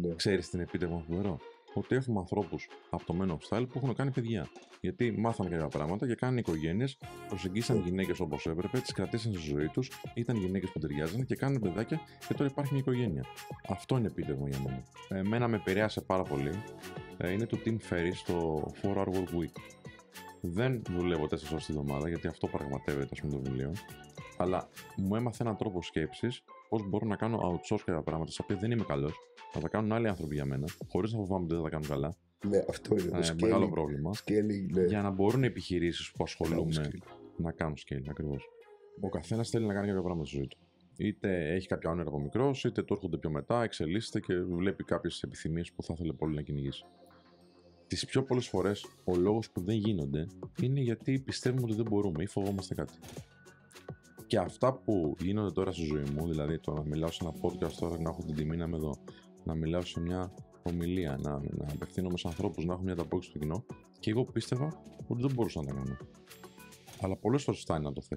Ναι. Ξέρεις την επίτευγμα που μπορώ. Ότι έχουμε ανθρώπους από το Men of Style που έχουν κάνει παιδιά. Γιατί μάθανε κάποια πράγματα και κάνουν οικογένειες, προσεγγίσαν ναι. γυναίκες όπως έπρεπε, τις κρατήσαν στη ζωή τους, ήταν γυναίκες που ταιριάζαν και κάνουν παιδάκια και τώρα υπάρχει μια οικογένεια. Αυτό είναι επίτευγμα για μένα. Εμένα με επηρέασε πάρα πολύ. Ε, είναι το Team Ferry στο 4 Hour Work Week. Δεν δουλεύω 4 ώρες τη εβδομάδα γιατί αυτό πραγματεύεται, ας πούμε, το βιβλίο. Αλλά μου έμαθε έναν τρόπο σκέψης πώς μπορώ να κάνω outsource τα πράγματα στα οποία δεν είμαι καλός, να τα κάνουν άλλοι άνθρωποι για μένα, χωρίς να φοβάμαι ότι δεν τα κάνουν καλά. Ναι, αυτό είναι ε, το μεγάλο πρόβλημα. Scaling, ναι. Για να μπορούν οι επιχειρήσεις που ασχολούμαι να κάνουν scale, ακριβώς. Ο καθένας θέλει να κάνει κάποια πράγματα στη ζωή του. Είτε έχει κάποια όνειρα από μικρός, είτε το έρχονται πιο μετά, εξελίσσεται και βλέπει κάποιες επιθυμίες που θα ήθελε πολύ να κυνηγήσει. Τις πιο πολλές φορές ο λόγος που δεν γίνονται είναι γιατί πιστεύουμε ότι δεν μπορούμε ή φοβόμαστε κάτι και αυτά που γίνονται τώρα στη ζωή μου, δηλαδή το να μιλάω σε ένα podcast τώρα, να έχω την τιμή να είμαι εδώ, να μιλάω σε μια ομιλία, να, να απευθύνομαι σε ανθρώπους, να έχω μια ανταπόκριση στο κοινό, και εγώ πίστευα ότι δεν μπορούσα να το κάνω. Αλλά πολλές φορές φτάνει να το θες.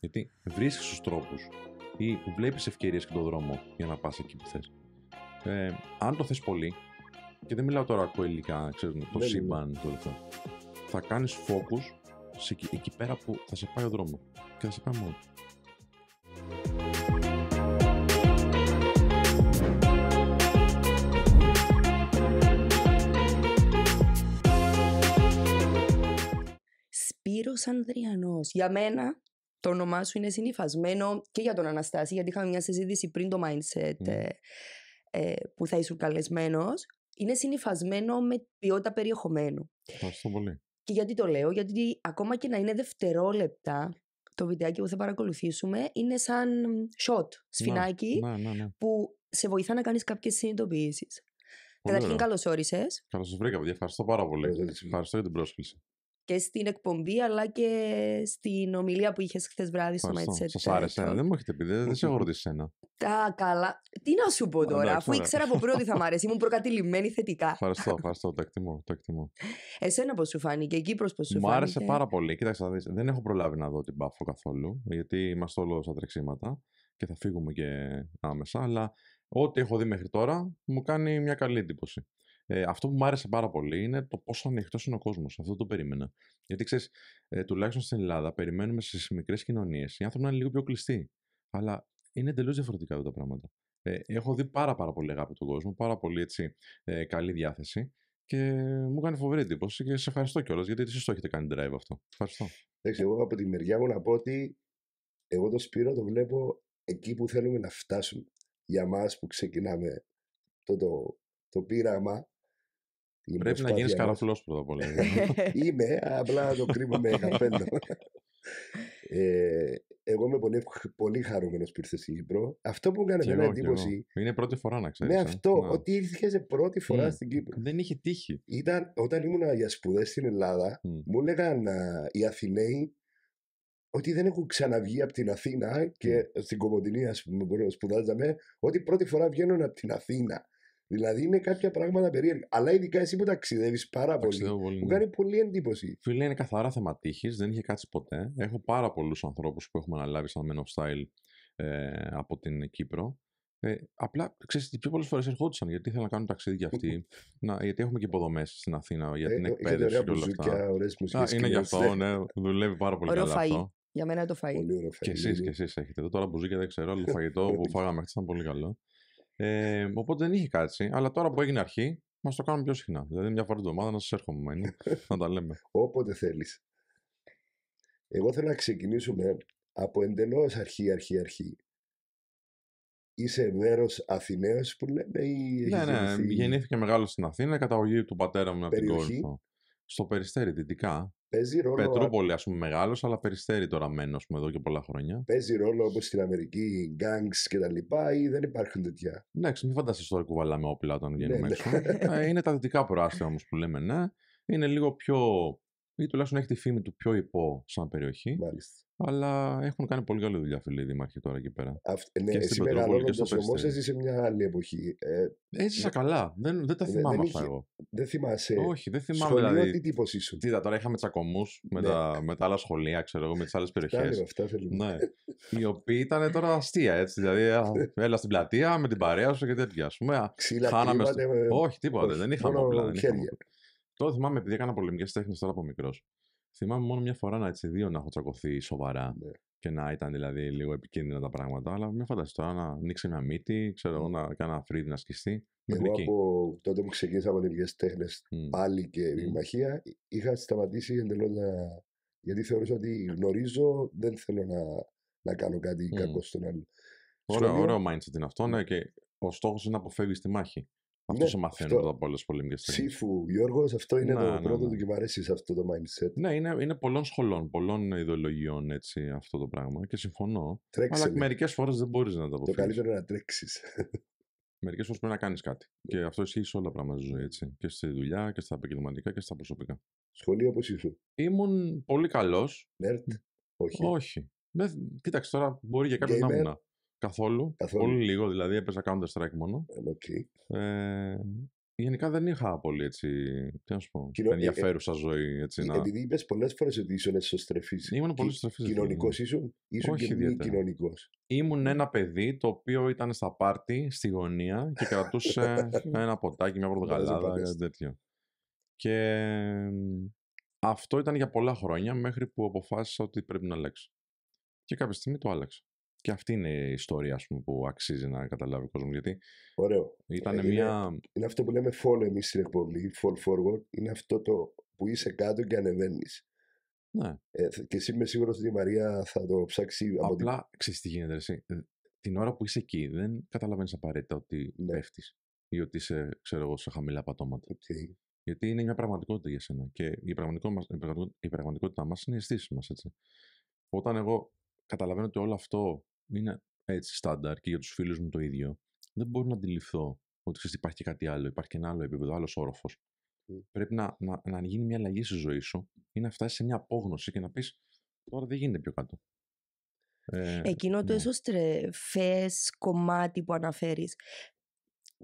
Γιατί βρίσκεις τους τρόπους ή βλέπεις ευκαιρίες και τον δρόμο για να πας εκεί που θες. Ε, αν το θες πολύ, και δεν μιλάω τώρα υλικά, ξέρω, το σύμπαν, το λεφτό. Θα κάνεις focus εκεί, εκεί πέρα που θα σε πάει ο δρόμος ανδριανό. Σπύρος Ανδριανός. Για μένα το όνομά σου είναι συνειφασμένο και για τον Αναστάση, γιατί είχαμε μια συζήτηση πριν το mindset ναι. ε, ε, που θα ήσουν καλεσμένος. Είναι συνειφασμένο με ποιότητα περιεχομένου. Ευχαριστώ πολύ. Και γιατί το λέω, γιατί ακόμα και να είναι δευτερόλεπτα το βιντεάκι που θα παρακολουθήσουμε είναι σαν shot, σφινάκι, ναι, ναι. που σε βοηθά να κάνεις κάποιες συνειδητοποιήσει. Καταρχήν, καλώ όρισε. Καλώς σας βρήκα, παιδιά. Ευχαριστώ πάρα πολύ. Ευχαριστώ για την πρόσκληση και στην εκπομπή αλλά και στην ομιλία που είχες χθες βράδυ στο Mindset. Σας άρεσε. Δεν μου έχετε πει, δεν σε έχω ρωτήσει εσένα. Τα καλά. Τι να σου πω τώρα, αφού ήξερα από πρώτη θα μ' αρέσει, Ήμουν προκατηλημένη θετικά. Ευχαριστώ, ευχαριστώ. Το εκτιμώ. Το εκτιμώ. Εσένα πώς σου φάνηκε, εκεί πώς σου φάνηκε. Μου άρεσε πάρα πολύ. Κοίταξε, δεν έχω προλάβει να δω την Πάφο καθόλου, γιατί είμαστε όλο στα τρεξίματα και θα φύγουμε και άμεσα. Αλλά ό,τι έχω δει μέχρι τώρα μου κάνει μια καλή εντύπωση. Ε, αυτό που μου άρεσε πάρα πολύ είναι το πόσο ανοιχτός είναι ο κόσμος. Αυτό το περίμενα. Γιατί ξέρεις, ε, τουλάχιστον στην Ελλάδα, περιμένουμε στις μικρές κοινωνίες οι άνθρωποι να είναι λίγο πιο κλειστοί. Αλλά είναι εντελώς διαφορετικά εδώ τα πράγματα. Ε, έχω δει πάρα, πάρα πολύ αγάπη τον κόσμο, πάρα πολύ έτσι, ε, καλή διάθεση και μου κάνει φοβερή εντύπωση και σε ευχαριστώ κιόλας γιατί εσείς το έχετε κάνει drive αυτό. Ευχαριστώ. Εντάξει, εγώ από τη μεριά μου να πω ότι εγώ το Σπύρο το βλέπω εκεί που θέλουμε να φτάσουμε για μας που ξεκινάμε το, το, το πείραμα Πρέπει να γίνεις καραφλό πρώτα απ' Είμαι, απλά το κρύβω με καπέλο. Ε, εγώ είμαι πολύ, πολύ χαρούμενος που ήρθε στην Κύπρο. Αυτό που μου έκανε μεγάλη εντύπωση. Είναι πρώτη φορά να ξέρεις. Με ναι, αυτό. Να. Ότι ήρθε πρώτη φορά στην Κύπρο. Δεν είχε τύχει. Ήταν, όταν ήμουν για σπουδές στην Ελλάδα, mm. μου έλεγαν οι Αθηναίοι ότι δεν έχουν ξαναβγεί από την Αθήνα και στην Κομοντινή, ας πούμε, που σπουδάζαμε, ότι πρώτη φορά βγαίνουν από την Αθήνα. Δηλαδή είναι κάποια πράγματα περίεργα. Αλλά ειδικά εσύ που ταξιδεύεις πάρα πολύ, πολύ. Μου ναι. κάνει πολύ εντύπωση. Φίλε, είναι καθαρά θέμα τύχης, δεν είχε κάτσει ποτέ. Έχω πάρα πολλούς ανθρώπους που έχουμε αναλάβει σαν Men of Style ε, από την Κύπρο. Ε, απλά ξέρεις τι πιο πολλές φορές ερχόντουσαν γιατί ήθελαν να κάνουν ταξίδι για αυτοί. να, γιατί έχουμε και υποδομές στην Αθήνα για ε, την ε, εκπαίδευση και όλα αυτά. Α, είναι γι' αυτό, ναι. Δουλεύει πάρα πολύ καλά. Για μένα το φαγητό. Και εσείς και εσείς έχετε εδώ. Τώρα μπουζούκια δεν ξέρω, αλλά το φαγητό που φάγαμε χθες ήταν πολύ καλό. Ε, οπότε δεν είχε κάτι, αλλά τώρα που έγινε αρχή, μας το κάνουμε πιο συχνά. Δηλαδή, μια φορά την εβδομάδα να σας έρχομαι να τα λέμε. Όποτε θέλεις. Εγώ θέλω να ξεκινήσουμε από εντελώ αρχή, αρχή, αρχή. Είσαι μέρος Αθηναίος που λέμε, ή. Ναι, ναι. γεννήθηκε μεγάλος στην Αθήνα, καταγωγή του πατέρα μου από την Κόρυφο στο Περιστέρι, δυτικά. Παίζει ρόλο. Πετρούπολη, ας πούμε, μεγάλος, αλλά Περιστέρι τώρα μένω ας πούμε, εδώ και πολλά χρόνια. Παίζει ρόλο όπως στην Αμερική, γκάγκ και τα λοιπά, ή δεν υπάρχουν τέτοια. Ναι, μην φανταστείς τώρα κουβαλάμε όπλα όταν ναι, βγαίνουμε ναι, έξω. Ε, είναι τα δυτικά προάστια όμως που λέμε, ναι. Είναι λίγο πιο. ή τουλάχιστον έχει τη φήμη του πιο υπό σαν περιοχή. Μάλιστα. Αλλά έχουν κάνει πολύ καλή δουλειά, φίλοι δήμαρχοι, τώρα εκεί πέρα. Αυ- ναι, και το μεγαλώνοντα όμω έζησε μια άλλη εποχή. Ε, Έζησα ναι. καλά. Δεν, δεν τα ε, θυμάμαι δεν, αυτά εγώ. Δεν θυμάσαι. Όχι, δεν θυμάμαι. Σχολείο, δηλαδή, τι τύπος ήσουν. Κοίτα, τώρα είχαμε τσακωμούς με, ναι. τα, με τα άλλα σχολεία, ξέρω εγώ, με τις άλλες περιοχέ. αυτά θέλουμε. Ναι. Οι οποίοι ήταν τώρα αστεία, έτσι. Δηλαδή, έλα στην πλατεία με την παρέα σου και τέτοια. πούμε, Ξύλα, Όχι, τίποτα. Δεν είχαμε όπλα. Τώρα θυμάμαι επειδή έκανα πολεμικές τέχνες τώρα από μικρός. Θυμάμαι μόνο μια φορά να έτσι δύο να έχω τσακωθεί σοβαρά. Ναι. Και να ήταν δηλαδή λίγο επικίνδυνα τα πράγματα. Αλλά μια φανταστεί τώρα να ανοίξει ένα μύτη, ξέρω εγώ, να κάνω ένα φρύδι να σκιστεί. Εγώ από τότε που ξεκίνησα τελικέ τέχνε mm. πάλι και μαχία, είχα σταματήσει εντελώς να. Γιατί θεωρούσα ότι γνωρίζω, δεν θέλω να, να κάνω κάτι mm. κακό στον άλλο. Ωραίο, ωραίο mindset είναι αυτό, ναι, και ο στόχος είναι να αποφεύγεις τη μάχη. Αυτό ναι, σε μαθαίνω αυτό. από τι πολεμικές τέχνες. Ψήφου, Γιώργος, αυτό είναι το ναι, πρώτο ναι. του και μου αρέσει σε αυτό το mindset. Ναι, είναι, είναι πολλών σχολών, πολλών ιδεολογιών έτσι, αυτό το πράγμα και συμφωνώ. Τρέξε αλλά μερικές φορές δεν μπορείς να το αποφύγει. Το καλύτερο είναι να τρέξεις. Μερικές φορές πρέπει να κάνεις κάτι. Και ναι. αυτό ισχύει σε όλα τα πράγματα ζωή. Και στη δουλειά και στα επαγγελματικά και στα προσωπικά. Σχολείο πώ ήσουν. Ήμουν πολύ καλός. Νέρτ. Όχι. Όχι. κοίταξε τώρα, μπορεί για κάποιον να ήμουν. Καθόλου. Καθόλου. Πολύ λίγο, δηλαδή έπαιζα Counter-Strike μόνο. Okay. Ε, ε, γενικά δεν είχα πολύ τι να σου πω, Κοινο... Ε, ε, ενδιαφέρουσα ζωή. Έτσι, να... Επειδή είπες πολλές φορές ότι ήσουν εσωστρεφή. Ήμουν πολύ εσωστρεφή. Κοινωνικός ήσουν, ήσουν και μη κοινωνικός. Ήμουν ένα παιδί το οποίο ήταν στα πάρτι στη γωνία και κρατούσε ένα ποτάκι, μια πορτοκαλάδα, κάτι τέτοιο. Και αυτό ήταν για πολλά χρόνια μέχρι που αποφάσισα ότι πρέπει να αλλάξω. Και κάποια στιγμή το άλλαξα. Και αυτή είναι η ιστορία ας πούμε, που αξίζει να καταλάβει ο κόσμος. Γιατί Ωραίο. Ήταν ε, είναι, μια... είναι αυτό που λέμε follow εμεί στην εκπομπή, fall forward. Είναι αυτό το που είσαι κάτω και ανεβαίνεις. Ναι. Ε, και εσύ είμαι σίγουρος ότι η Μαρία θα το ψάξει. Από Απλά την... ξέρεις τι γίνεται. Εσύ. Ε, την ώρα που είσαι εκεί, δεν καταλαβαίνεις απαραίτητα ότι ναι. πέφτεις ή ότι είσαι ξέρω εγώ, σε χαμηλά πατώματα. Okay. Γιατί είναι μια πραγματικότητα για σένα. Και η, πραγματικότητα, μας είναι αισθήσει μα. Όταν εγώ καταλαβαίνω ότι όλο αυτό είναι έτσι στάνταρ και για τους φίλους μου το ίδιο, δεν μπορώ να αντιληφθώ ότι ξέρεις, υπάρχει και κάτι άλλο, υπάρχει και ένα άλλο επίπεδο, άλλος όροφος. Πρέπει να, να, να γίνει μια αλλαγή στη ζωή σου ή να φτάσεις σε μια απόγνωση και να πεις τώρα δεν γίνεται πιο κάτω. Ε, Εκείνο το ίσω ναι. κομμάτι που αναφέρεις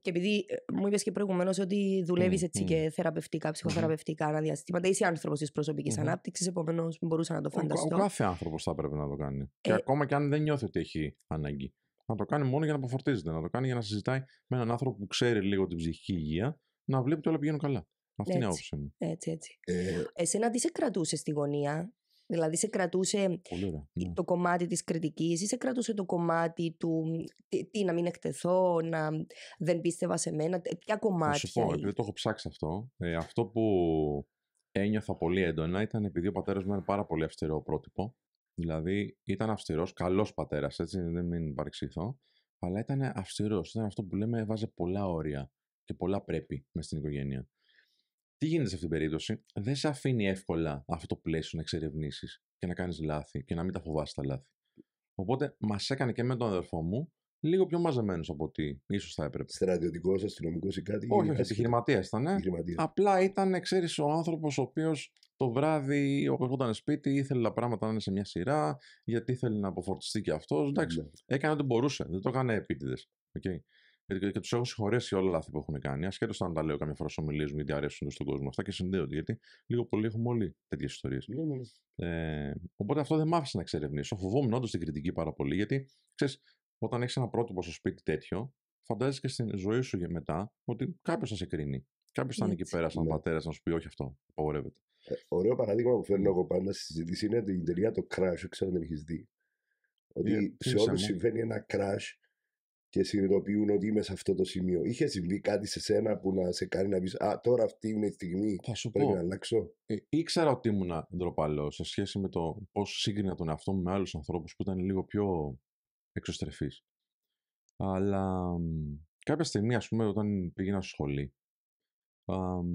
και επειδή ε, μου είπες και προηγουμένως ότι δουλεύεις έτσι και θεραπευτικά, ψυχοθεραπευτικά ανά διαστήματα, είσαι άνθρωπος της προσωπικής ανάπτυξης, επομένως μπορούσα να το φανταστώ. Ο, κάθε άνθρωπος θα έπρεπε να το κάνει. Και ε, ακόμα και αν δεν νιώθει ότι έχει ανάγκη. Να το κάνει μόνο για να αποφορτίζεται, να το κάνει για να συζητάει με έναν άνθρωπο που ξέρει λίγο την ψυχική υγεία, να βλέπει ότι όλα πηγαίνουν καλά. Αυτή είναι η άποψή μου. Έτσι, έτσι. Ε, Εσένα τι σε κρατούσε στη γωνία, Δηλαδή σε κρατούσε ναι. το κομμάτι της κριτικής ή σε κρατούσε το κομμάτι του τι, να μην εκτεθώ, να δεν πίστευα σε μένα, ε, ποια κομμάτια. Θα σου πω, επειδή το έχω ψάξει αυτό, ε, αυτό που ένιωθα πολύ έντονα ήταν επειδή ο πατέρας μου ήταν πάρα πολύ αυστηρό πρότυπο. Δηλαδή ήταν αυστηρός, καλός πατέρας, έτσι δεν μην παρεξηθώ, αλλά ήταν αυστηρός. Ήταν αυτό που λέμε βάζε πολλά όρια και πολλά πρέπει μες στην οικογένεια. Τι γίνεται σε αυτήν την περίπτωση, δεν σε αφήνει εύκολα αυτό το πλαίσιο να εξερευνήσεις και να κάνεις λάθη και να μην τα φοβάσει τα λάθη. Οπότε μας έκανε και με τον αδερφό μου λίγο πιο μαζεμένο από ότι ίσως θα έπρεπε. Στρατιωτικός, αστυνομικός ή κάτι. Όχι, όχι επιχειρηματίας ήταν. Ε. Απλά ήταν, ξέρεις, ο άνθρωπος ο οποίος το βράδυ, όπω ήταν σπίτι, ήθελε τα πράγματα να είναι σε μια σειρά, γιατί ήθελε να αποφορτιστεί και αυτός. Εντάξει, ναι. έκανε ό,τι μπορούσε. Δεν το έκανε επίτηδες. Okay. Γιατί και τους έχω συγχωρέσει όλα τα λάθη που έχουν κάνει, ασχέτως αν τα λέω καμιά φορά στους ομιλίες μου, γιατί αρέσουν στον κόσμο αυτά και συνδέονται. Γιατί λίγο πολύ έχουμε όλοι τέτοιες ιστορίες. Ναι, ναι, ναι. Ε, οπότε αυτό δεν μ' άφησε να εξερευνήσω. Φοβόμουν όντως την κριτική πάρα πολύ, γιατί ξέρεις, όταν έχεις ένα πρότυπο στο σπίτι τέτοιο, φαντάζεσαι και στην ζωή σου και μετά ότι κάποιος θα σε κρίνει. Κάποιος θα είναι εκεί πέρα, σαν πατέρας, να σου πει: Όχι, αυτό απαγορεύεται. Ε, ωραίο παράδειγμα που φέρνω εγώ πάντα στη συζήτηση είναι την ταινία το Crash. Ξέρω αν έχεις δει. Ότι yeah, ε, σε όλου συμβαίνει ένα crash και συνειδητοποιούν ότι είμαι σε αυτό το σημείο. Είχε συμβεί κάτι σε σένα που να σε κάνει να πεις Α, τώρα αυτή είναι η στιγμή. Θα σου πρέπει να αλλάξω. Ε, ήξερα ότι ήμουν ντροπαλό σε σχέση με το πώς σύγκρινα τον εαυτό μου με άλλους ανθρώπους που ήταν λίγο πιο εξωστρεφείς. Αλλά κάποια στιγμή, ας πούμε, όταν πήγαινα στο σχολείο.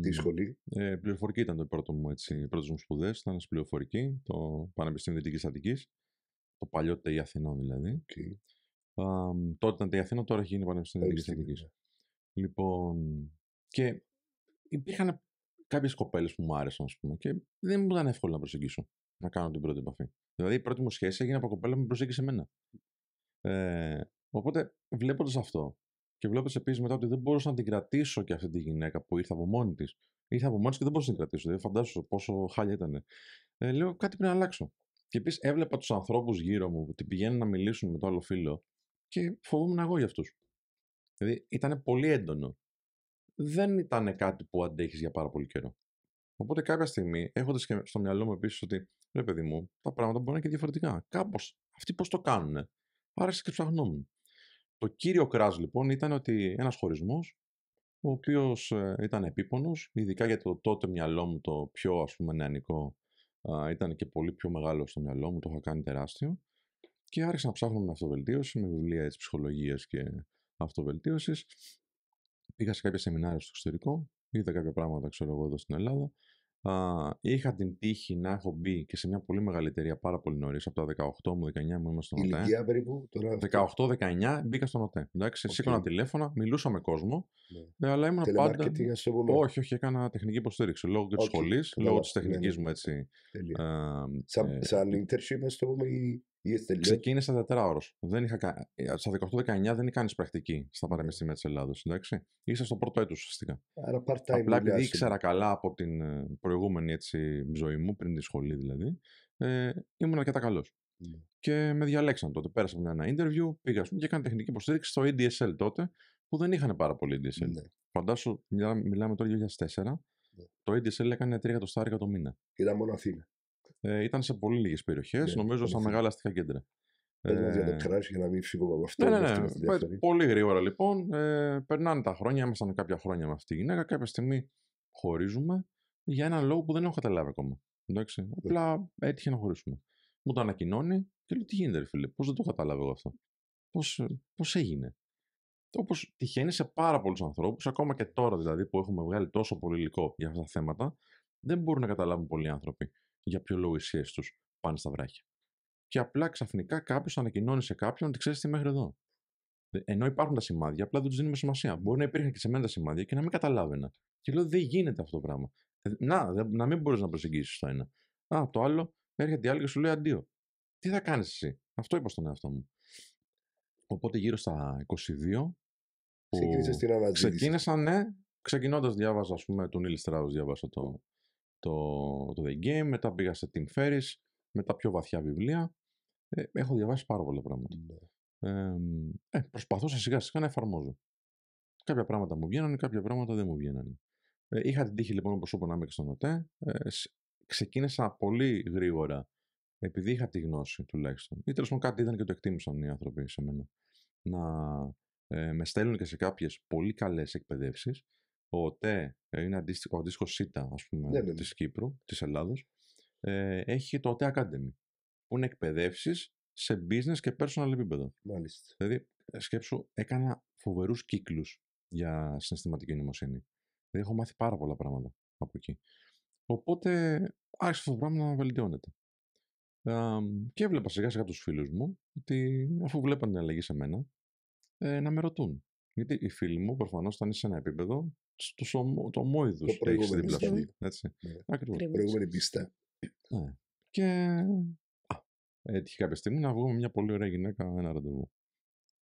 Τι σχολή? Ε, πληροφορική ήταν το πρώτο μου, έτσι, πρώτες μου σπουδές, ήταν στην πληροφορική, το Πανεπιστήμιο Δυτικής Αττικής, το παλιότερο η Αθηνών δηλαδή. Okay τότε ήταν η Αθήνα, τώρα έχει γίνει Πανεπιστήμιο της. Ναι. Λοιπόν. Και υπήρχαν κάποιες κοπέλες που μου άρεσαν, ας πούμε, και δεν μου ήταν εύκολο να προσεγγίσω, να κάνω την πρώτη επαφή. Δηλαδή, η πρώτη μου σχέση έγινε από κοπέλα που με προσέγγισε εμένα. Ε, οπότε, βλέποντας αυτό και βλέποντας επίσης μετά ότι δεν μπορούσα να την κρατήσω και αυτή τη γυναίκα που ήρθε από μόνη της, ήρθε από μόνη και δεν μπορούσα να την κρατήσω. Δηλαδή, φαντάζω πόσο χάλια ήταν. Ε, λέω κάτι πρέπει να αλλάξω. Και επίσης έβλεπα τους ανθρώπους γύρω μου που την πηγαίνουν να μιλήσουν με το άλλο φίλο και φοβόμουν εγώ για αυτούς. Δηλαδή ήταν πολύ έντονο. Δεν ήταν κάτι που αντέχεις για πάρα πολύ καιρό. Οπότε κάποια στιγμή, έχοντας και στο μυαλό μου επίσης ότι ρε παιδί μου, τα πράγματα μπορεί να είναι και διαφορετικά. Κάπως αυτοί πώς το κάνουν. Άρεσε και ψαχνόμουν. Το κύριο κράζ λοιπόν ήταν ότι ένας χωρισμός, ο οποίος ε, ήταν επίπονος, ειδικά για το τότε μυαλό μου, το πιο ας πούμε νεανικό, ήταν και πολύ πιο μεγάλο στο μυαλό μου, το είχα κάνει τεράστιο. Και άρχισα να ψάχνω με αυτοβελτίωση, με βιβλία τη ψυχολογίας και αυτοβελτίωσης. Πήγα σε κάποια σεμινάρια στο εξωτερικό, είδα κάποια πράγματα, ξέρω εγώ, εδώ στην Ελλάδα. είχα την τύχη να έχω μπει και σε μια πολύ μεγάλη εταιρεία πάρα πολύ νωρίς, από τα 18 μου, 19 μου ήμουν στον ΟΤΕ. Ηλικία περίπου τώρα. 18-19 μπήκα στον ΟΤΕ. Εντάξει, okay. σήκωνα τηλέφωνα, μιλούσα με κόσμο. Ναι. Ε, αλλά ήμουν πάντα. Όχι, όχι, έκανα τεχνική υποστήριξη λόγω okay. τη σχολής, λόγω της τεχνικής ναι, μου έτσι. Ε, ε, σαν internship, ας το πούμε, ή Ξεκίνησα τετράωρος. Δεν ε, Στα 18-19 δεν κάνει πρακτική στα πανεπιστήμια της Ελλάδος. Είσαι στο πρώτο έτος ουσιαστικά. Άρα part-time. Απλά επειδή ήξερα καλά από την ε, προηγούμενη έτσι, ζωή μου, πριν τη σχολή δηλαδή, ε, ήμουν αρκετά καλός. Mm. Ναι. Και με διαλέξαν τότε. Πέρασα με ένα interview, πήγα πούμε, και έκανα τεχνική υποστήριξη στο EDSL τότε, που δεν είχαν πάρα πολύ EDSL. Mm. Ναι. Φαντάσου, μιλάμε, μιλάμε τώρα 2004. Ναι. Το EDSL έκανε 3 εκατοστάρικα το μήνα. Ήταν μόνο Αθήνα ε, ήταν σε πολύ λίγες περιοχές, ναι, νομίζω στα μεγάλα αστικά κέντρα. να ε, για να μην φύγω από αυτό. Ναι, ναι, ναι. Πολύ γρήγορα λοιπόν. Ε, περνάνε τα χρόνια, ήμασταν κάποια χρόνια με αυτή τη γυναίκα. Κάποια στιγμή χωρίζουμε για έναν λόγο που δεν έχω καταλάβει ακόμα. Εντάξει. Ναι. Απλά έτυχε να χωρίσουμε. Μου το ανακοινώνει και λέω: Τι γίνεται, φίλε, πώς δεν το κατάλαβα εγώ αυτό. Πώς έγινε. Όπως τυχαίνει σε πάρα πολλούς ανθρώπους, ακόμα και τώρα δηλαδή που έχουμε βγάλει τόσο πολύ υλικό για αυτά τα θέματα, δεν μπορούν να καταλάβουν πολλοί άνθρωποι για ποιο λόγο οι σχέσεις τους πάνε στα βράχια. Και απλά ξαφνικά κάποιος ανακοινώνει σε κάποιον ότι ξέρεις τι μέχρι εδώ. Ε, ενώ υπάρχουν τα σημάδια, απλά δεν τους δίνουμε σημασία. Μπορεί να υπήρχαν και σε μένα τα σημάδια και να μην καταλάβαινα. Και λέω, δεν γίνεται αυτό το πράγμα. Ε, να, να μην μπορείς να προσεγγίσεις το ένα. Α, το άλλο έρχεται η άλλη και σου λέει αντίο. Τι θα κάνεις εσύ. Αυτό είπα στον εαυτό μου. Οπότε γύρω στα 22. Ξεκίνησε την αναζήτηση. Ξεκίνησα, ναι. Ξεκινώντας, διάβαζα, ας πούμε, τον Νίλ Στράου, διάβασα το το, το The Game, μετά πήγα σε Tim Ferris, τα πιο βαθιά βιβλία. Ε, έχω διαβάσει πάρα πολλά πράγματα. Mm. Ε, προσπαθούσα σιγά σιγά να εφαρμόζω. Κάποια πράγματα μου βγαίνανε, κάποια πράγματα δεν μου βγαίνανε. Ε, είχα την τύχη λοιπόν, όπως είπα, να είμαι και στον ΟΤΕ. Ε, ξεκίνησα πολύ γρήγορα, επειδή είχα τη γνώση τουλάχιστον. Ή τέλος πάντων κάτι ήταν και το εκτίμησαν οι άνθρωποι σε μένα. Να ε, με στέλνουν και σε κάποιες πολύ καλές εκπαιδεύσεις ο ΤΕ δηλαδή είναι αντίστοιχο, ο αντίστοιχο ΣΥΤΑ, ας πούμε, ναι, ναι, ναι. της Κύπρου, της Ελλάδος. Ε, έχει το ΟΤΕ Academy, που είναι εκπαιδεύσεις σε business και personal επίπεδο. Μάλιστα. Δηλαδή, ε, σκέψου, έκανα φοβερούς κύκλους για συναισθηματική νοημοσύνη. Δηλαδή, έχω μάθει πάρα πολλά πράγματα από εκεί. Οπότε, άρχισε αυτό το πράγμα να βελτιώνεται. και έβλεπα σιγά σιγά τους φίλους μου ότι αφού βλέπαν την αλλαγή σε μένα, ε, να με ρωτούν. Γιατί οι φίλοι μου προφανώς ήταν σε ένα επίπεδο στο σωμό, το μόιδο που έχεις δίπλα σου. Έτσι. Ναι. Ακριβώς. Προηγούμενη πίστα. Ναι. Και έτυχε κάποια στιγμή να βγουμε μια πολύ ωραία γυναίκα ένα ραντεβού.